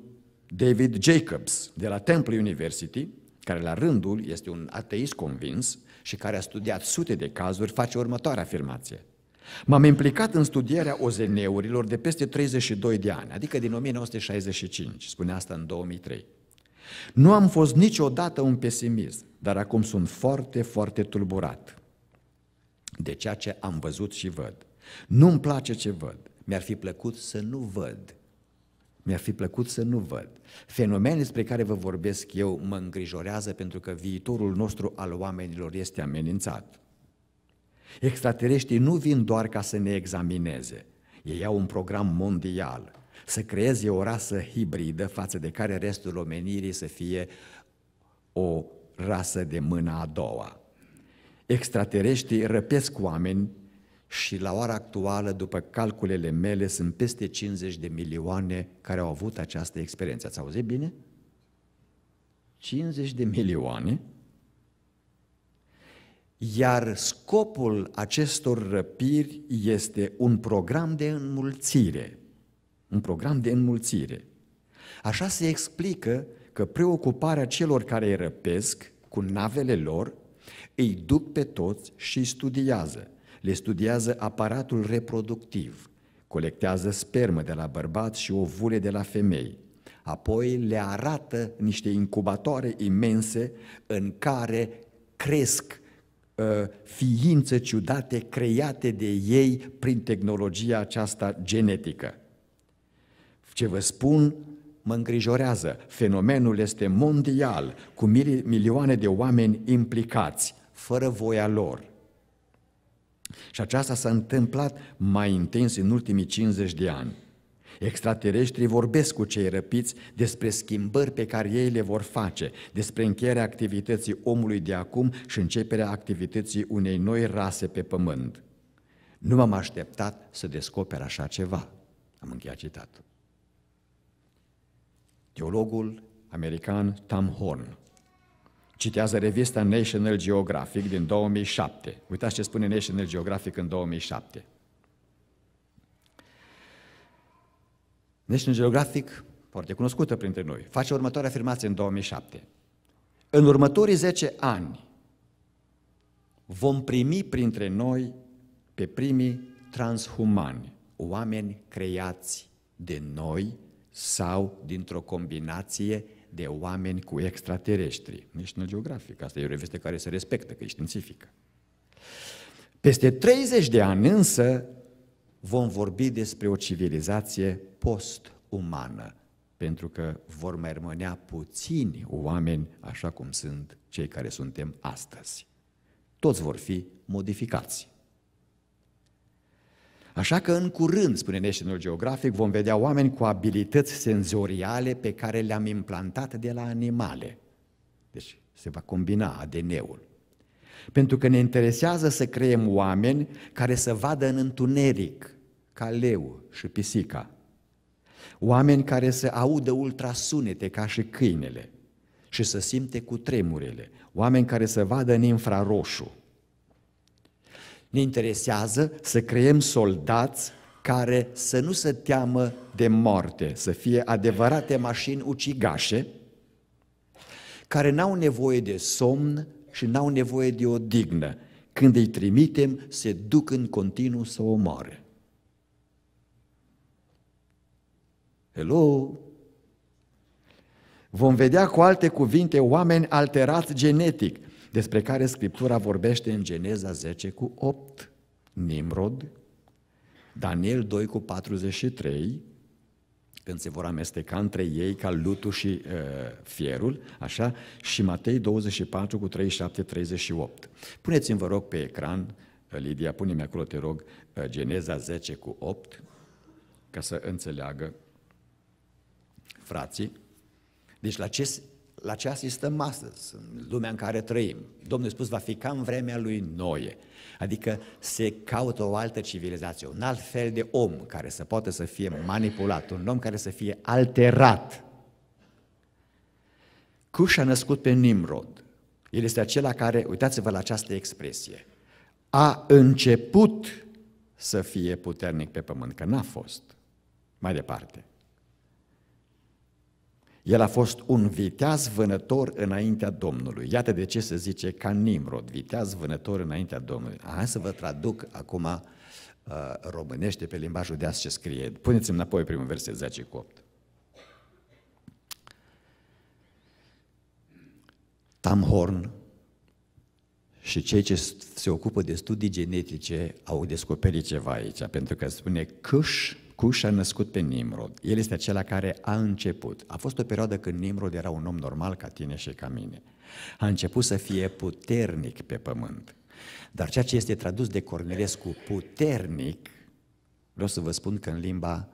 David Jacobs de la Temple University, care la rândul este un ateist convins și care a studiat sute de cazuri, face următoarea afirmație. M-am implicat în studierea OZN-urilor de peste 32 de ani, adică din 1965, spune asta în 2003. Nu am fost niciodată un pesimist, dar acum sunt foarte, foarte tulburat de ceea ce am văzut și văd. Nu-mi place ce văd. Mi-ar fi plăcut să nu văd mi-ar fi plăcut să nu văd. Fenomenele despre care vă vorbesc eu mă îngrijorează pentru că viitorul nostru al oamenilor este amenințat. Extraterestrii nu vin doar ca să ne examineze. Ei au un program mondial, să creeze o rasă hibridă față de care restul omenirii să fie o rasă de mâna a doua. Extraterestrii răpesc oameni și la ora actuală, după calculele mele, sunt peste 50 de milioane care au avut această experiență. Ați auzit bine? 50 de milioane. Iar scopul acestor răpiri este un program de înmulțire. Un program de înmulțire. Așa se explică că preocuparea celor care îi răpesc cu navele lor îi duc pe toți și studiază le studiază aparatul reproductiv, colectează spermă de la bărbați și ovule de la femei. Apoi le arată niște incubatoare imense în care cresc uh, ființe ciudate create de ei prin tehnologia aceasta genetică. Ce vă spun mă îngrijorează. Fenomenul este mondial, cu milioane de oameni implicați, fără voia lor. Și aceasta s-a întâmplat mai intens în ultimii 50 de ani. Extraterestrii vorbesc cu cei răpiți despre schimbări pe care ei le vor face, despre încheierea activității omului de acum și începerea activității unei noi rase pe pământ. Nu m-am așteptat să descoper așa ceva. Am încheiat citatul. Teologul american Tom Horn Citează revista National Geographic din 2007. Uitați ce spune National Geographic în 2007. National Geographic, foarte cunoscută printre noi, face următoarea afirmație în 2007. În următorii 10 ani vom primi printre noi pe primii transhumani, oameni creați de noi sau dintr-o combinație de oameni cu extraterestri. National Geographic, asta e o revistă care se respectă, că e științifică. Peste 30 de ani însă vom vorbi despre o civilizație post-umană, pentru că vor mai rămânea puțini oameni așa cum sunt cei care suntem astăzi. Toți vor fi modificați. Așa că în curând, spune National Geographic, vom vedea oameni cu abilități senzoriale pe care le-am implantat de la animale. Deci se va combina ADN-ul. Pentru că ne interesează să creăm oameni care să vadă în întuneric, ca leu și pisica. Oameni care să audă ultrasunete ca și câinele și să simte cu tremurele. Oameni care să vadă în infraroșu ne interesează să creăm soldați care să nu se teamă de moarte, să fie adevărate mașini ucigașe, care n-au nevoie de somn și n-au nevoie de o dignă. Când îi trimitem, se duc în continuu să omoare. Hello! Vom vedea cu alte cuvinte oameni alterați genetic, despre care Scriptura vorbește în Geneza 10 cu 8, Nimrod, Daniel 2 cu 43, când se vor amesteca între ei ca lutul și e, uh, fierul, așa, și Matei 24 cu 37, 38. Puneți-mi, vă rog, pe ecran, uh, Lidia, pune-mi acolo, te rog, uh, Geneza 10 cu 8, ca să înțeleagă frații. Deci la ce la ce asistăm astăzi, în lumea în care trăim? Domnul a spus, va fi ca în vremea lui Noe. Adică se caută o altă civilizație, un alt fel de om care să poată să fie manipulat, un om care să fie alterat. Cuș a născut pe Nimrod. El este acela care, uitați-vă la această expresie, a început să fie puternic pe pământ, că n-a fost. Mai departe. El a fost un viteaz vânător înaintea Domnului. Iată de ce se zice ca Nimrod, viteaz vânător înaintea Domnului. Hai să vă traduc acum uh, românește pe limbajul de azi ce scrie. Puneți-mi înapoi primul verset 10 cu 8. Tamhorn și cei ce se ocupă de studii genetice au descoperit ceva aici, pentru că spune câș Cuș a născut pe Nimrod. El este acela care a început. A fost o perioadă când Nimrod era un om normal ca tine și ca mine. A început să fie puternic pe pământ. Dar ceea ce este tradus de Cornelescu puternic, vreau să vă spun că în limba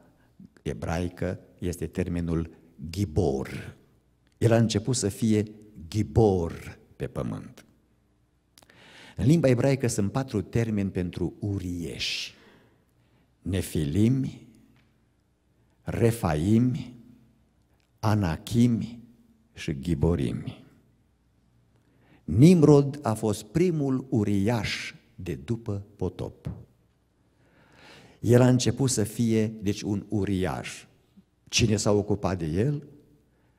ebraică este termenul gibor. El a început să fie gibor pe pământ. În limba ebraică sunt patru termeni pentru urieși. Nefilimi, refaimi, anachimi și ghiborimi. Nimrod a fost primul uriaș de după potop. El a început să fie, deci, un uriaș. Cine s-a ocupat de el?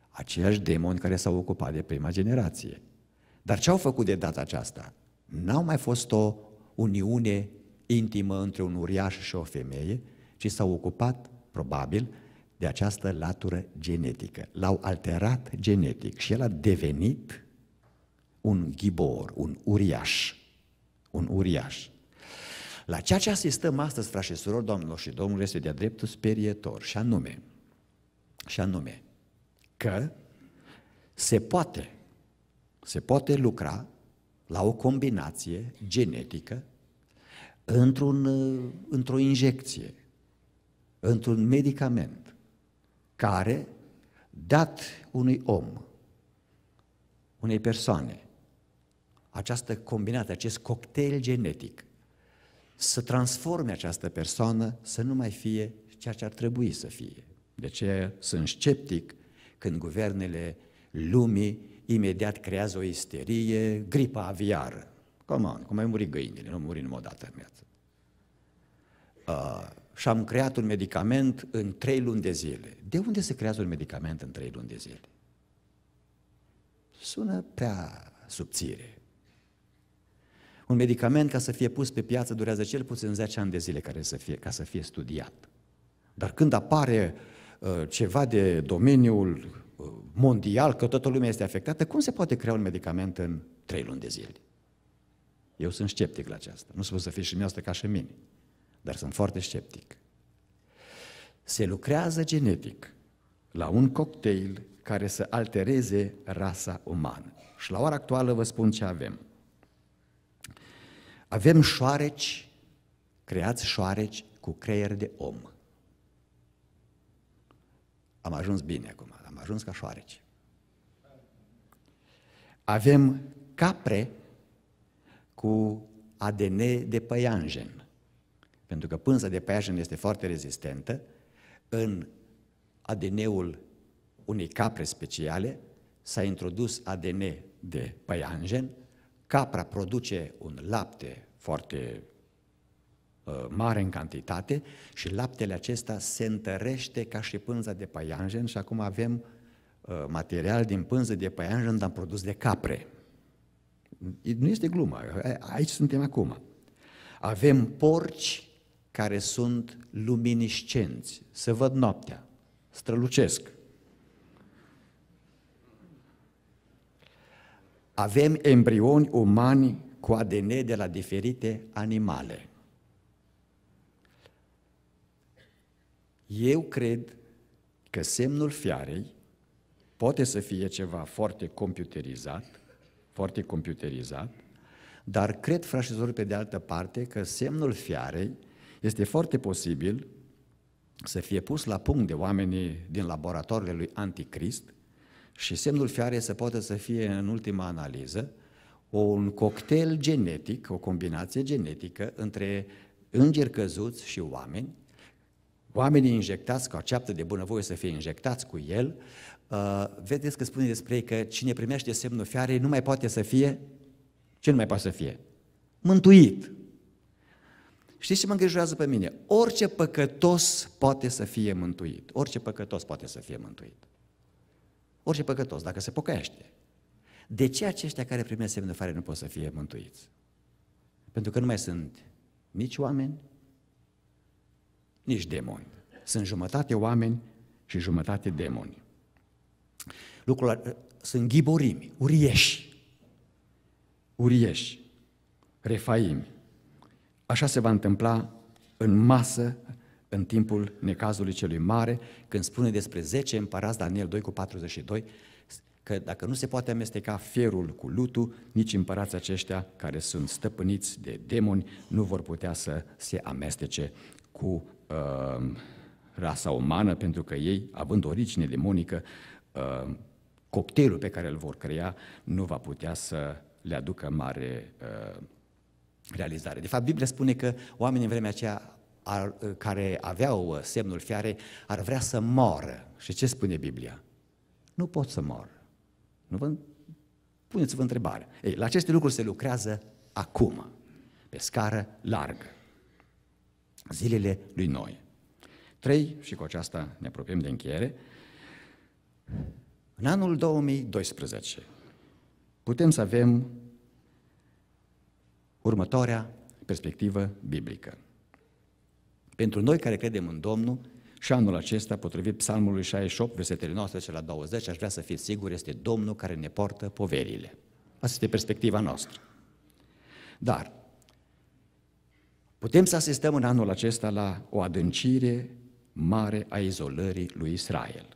Aceiași demoni care s-au ocupat de prima generație. Dar ce au făcut de data aceasta? N-au mai fost o uniune intimă între un uriaș și o femeie, ci s-au ocupat probabil, de această latură genetică. L-au alterat genetic și el a devenit un ghibor, un uriaș. Un uriaș. La ceea ce asistăm astăzi, frați și surori, domnilor și domnul, este de-a dreptul sperietor. Și anume, și anume, că se poate, se poate lucra la o combinație genetică într-un, într-o injecție, într-un medicament care, dat unui om, unei persoane, această combinată, acest cocktail genetic, să transforme această persoană să nu mai fie ceea ce ar trebui să fie. De ce sunt sceptic când guvernele lumii imediat creează o isterie, gripa aviară. Come on, cum ai murit găinile, nu muri o dată, în viață. Uh, și am creat un medicament în trei luni de zile. De unde se creează un medicament în trei luni de zile? Sună prea subțire. Un medicament, ca să fie pus pe piață, durează cel puțin 10 ani de zile care să fie, ca să fie studiat. Dar când apare uh, ceva de domeniul uh, mondial, că toată lumea este afectată, cum se poate crea un medicament în trei luni de zile? Eu sunt sceptic la aceasta. Nu spun să fie și asta ca și mine dar sunt foarte sceptic. Se lucrează genetic la un cocktail care să altereze rasa umană. Și la ora actuală vă spun ce avem. Avem șoareci, creați șoareci cu creier de om. Am ajuns bine acum, am ajuns ca șoareci. Avem capre cu ADN de păianjen pentru că pânza de păianjen este foarte rezistentă, în ADN-ul unei capre speciale s-a introdus ADN de păianjen, capra produce un lapte foarte uh, mare în cantitate și laptele acesta se întărește ca și pânza de păianjen și acum avem uh, material din pânză de păianjen, dar produs de capre. Nu este glumă, aici suntem acum. Avem porci care sunt luminiscenți, se văd noaptea, strălucesc. Avem embrioni umani cu ADN de la diferite animale. Eu cred că semnul fiarei poate să fie ceva foarte computerizat, foarte computerizat, dar cred, frașizor, pe de altă parte, că semnul fiarei este foarte posibil să fie pus la punct de oamenii din laboratoarele lui Anticrist și semnul fiare să poată să fie în ultima analiză un cocktail genetic, o combinație genetică între îngeri căzuți și oameni, oamenii injectați, că aceaptă de bunăvoie să fie injectați cu el, uh, vedeți că spune despre ei că cine primește semnul fiarei nu mai poate să fie, ce nu mai poate să fie? Mântuit. Știți ce mă îngrijorează pe mine? Orice păcătos poate să fie mântuit. Orice păcătos poate să fie mântuit. Orice păcătos, dacă se pocăiește. De ce aceștia care primesc semne de fare nu pot să fie mântuiți? Pentru că nu mai sunt nici oameni, nici demoni. Sunt jumătate oameni și jumătate demoni. Lucrul ă, sunt ghiborimi, urieși, urieși, refaimi, Așa se va întâmpla în masă în timpul necazului celui mare, când spune despre 10 împărați Daniel 2 cu 42, că dacă nu se poate amesteca fierul cu lutul, nici împărații aceștia care sunt stăpâniți de demoni nu vor putea să se amestece cu uh, rasa umană, pentru că ei, având origine demonică, uh, cocktailul pe care îl vor crea nu va putea să le aducă mare uh, realizare. De fapt, Biblia spune că oamenii în vremea aceea ar, care aveau uh, semnul fiare ar vrea să moară. Și ce spune Biblia? Nu pot să mor. Nu vă... Puneți-vă întrebare. Ei, la aceste lucruri se lucrează acum, pe scară largă. Zilele lui noi. Trei, și cu aceasta ne apropiem de încheiere, în anul 2012 putem să avem următoarea perspectivă biblică. Pentru noi care credem în Domnul, și anul acesta, potrivit Psalmului 68, versetele cele la 20, aș vrea să fiți sigur, este Domnul care ne poartă poverile. Asta este perspectiva noastră. Dar putem să asistăm în anul acesta la o adâncire mare a izolării lui Israel.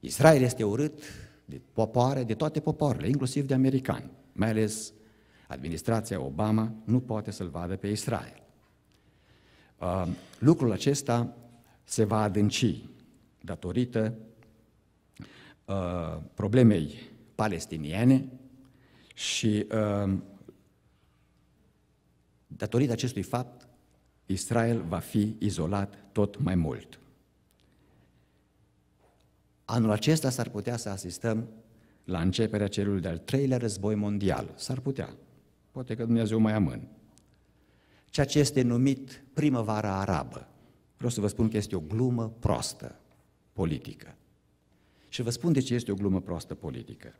Israel este urât de popoare, de toate popoarele, inclusiv de americani, mai ales Administrația Obama nu poate să-l vadă pe Israel. Um, lucrul acesta se va adânci datorită uh, problemei palestiniene și um, datorită acestui fapt, Israel va fi izolat tot mai mult. Anul acesta s-ar putea să asistăm la începerea celui de-al treilea război mondial. S-ar putea. Poate că Dumnezeu mai amân. Ceea ce este numit primăvara arabă. Vreau să vă spun că este o glumă proastă politică. Și vă spun de ce este o glumă proastă politică.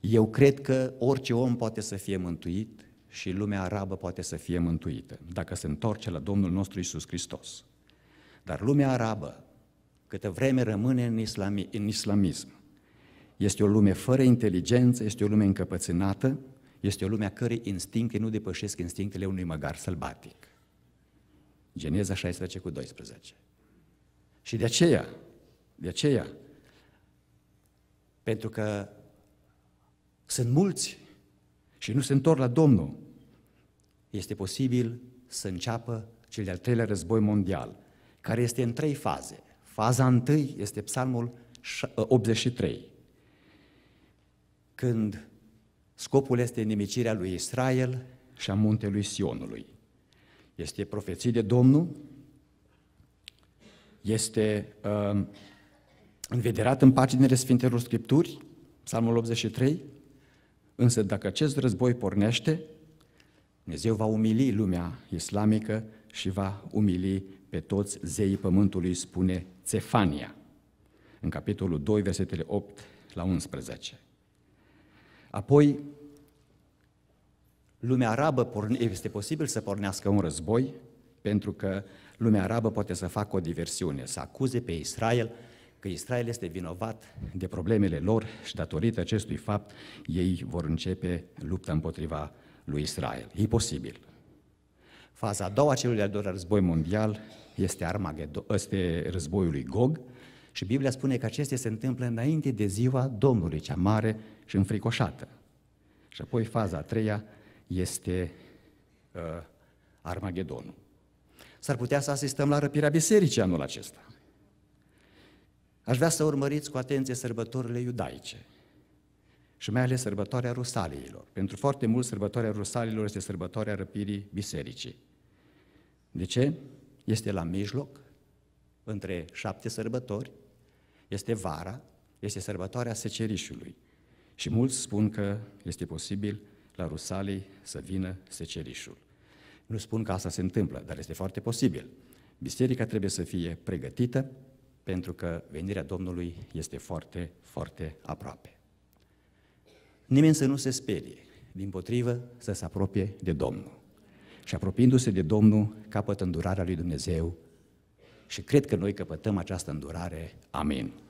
Eu cred că orice om poate să fie mântuit și lumea arabă poate să fie mântuită, dacă se întoarce la Domnul nostru Isus Hristos. Dar lumea arabă, câtă vreme rămâne în, islami, în islamism, este o lume fără inteligență, este o lume încăpățânată, este o lume a cărei instincte nu depășesc instinctele unui măgar sălbatic. Geneza 16 cu 12. Și de aceea, de aceea, pentru că sunt mulți și nu se întorc la Domnul, este posibil să înceapă cel de-al treilea război mondial, care este în trei faze. Faza întâi este psalmul 83, când Scopul este nimicirea lui Israel și a muntelui Sionului. Este profeție de Domnul, este uh, învederat în paginile Sfintelor Scripturi, Psalmul 83, însă dacă acest război pornește, Dumnezeu va umili lumea islamică și va umili pe toți zeii pământului, spune Cefania, în capitolul 2, versetele 8 la 11. Apoi, lumea arabă porne, este posibil să pornească un război, pentru că lumea arabă poate să facă o diversiune, să acuze pe Israel că Israel este vinovat de problemele lor și datorită acestui fapt ei vor începe lupta împotriva lui Israel. E posibil. Faza a doua celui de-al doilea război mondial este, Armagedon, este războiul lui Gog și Biblia spune că acestea se întâmplă înainte de ziua Domnului cea mare, și înfricoșată. Și apoi faza a treia este uh, Armagedonul. S-ar putea să asistăm la răpirea bisericii anul acesta. Aș vrea să urmăriți cu atenție sărbătorile iudaice și mai ales sărbătoarea Rusaliilor. Pentru foarte mult sărbătoarea Rusaliilor este sărbătoarea răpirii bisericii. De ce? Este la mijloc, între șapte sărbători, este vara, este sărbătoarea secerișului. Și mulți spun că este posibil la Rusalii să vină secerișul. Nu spun că asta se întâmplă, dar este foarte posibil. Biserica trebuie să fie pregătită pentru că venirea Domnului este foarte, foarte aproape. Nimeni să nu se sperie, din potrivă să se apropie de Domnul. Și apropiindu-se de Domnul, capătă îndurarea lui Dumnezeu și cred că noi căpătăm această îndurare. Amin.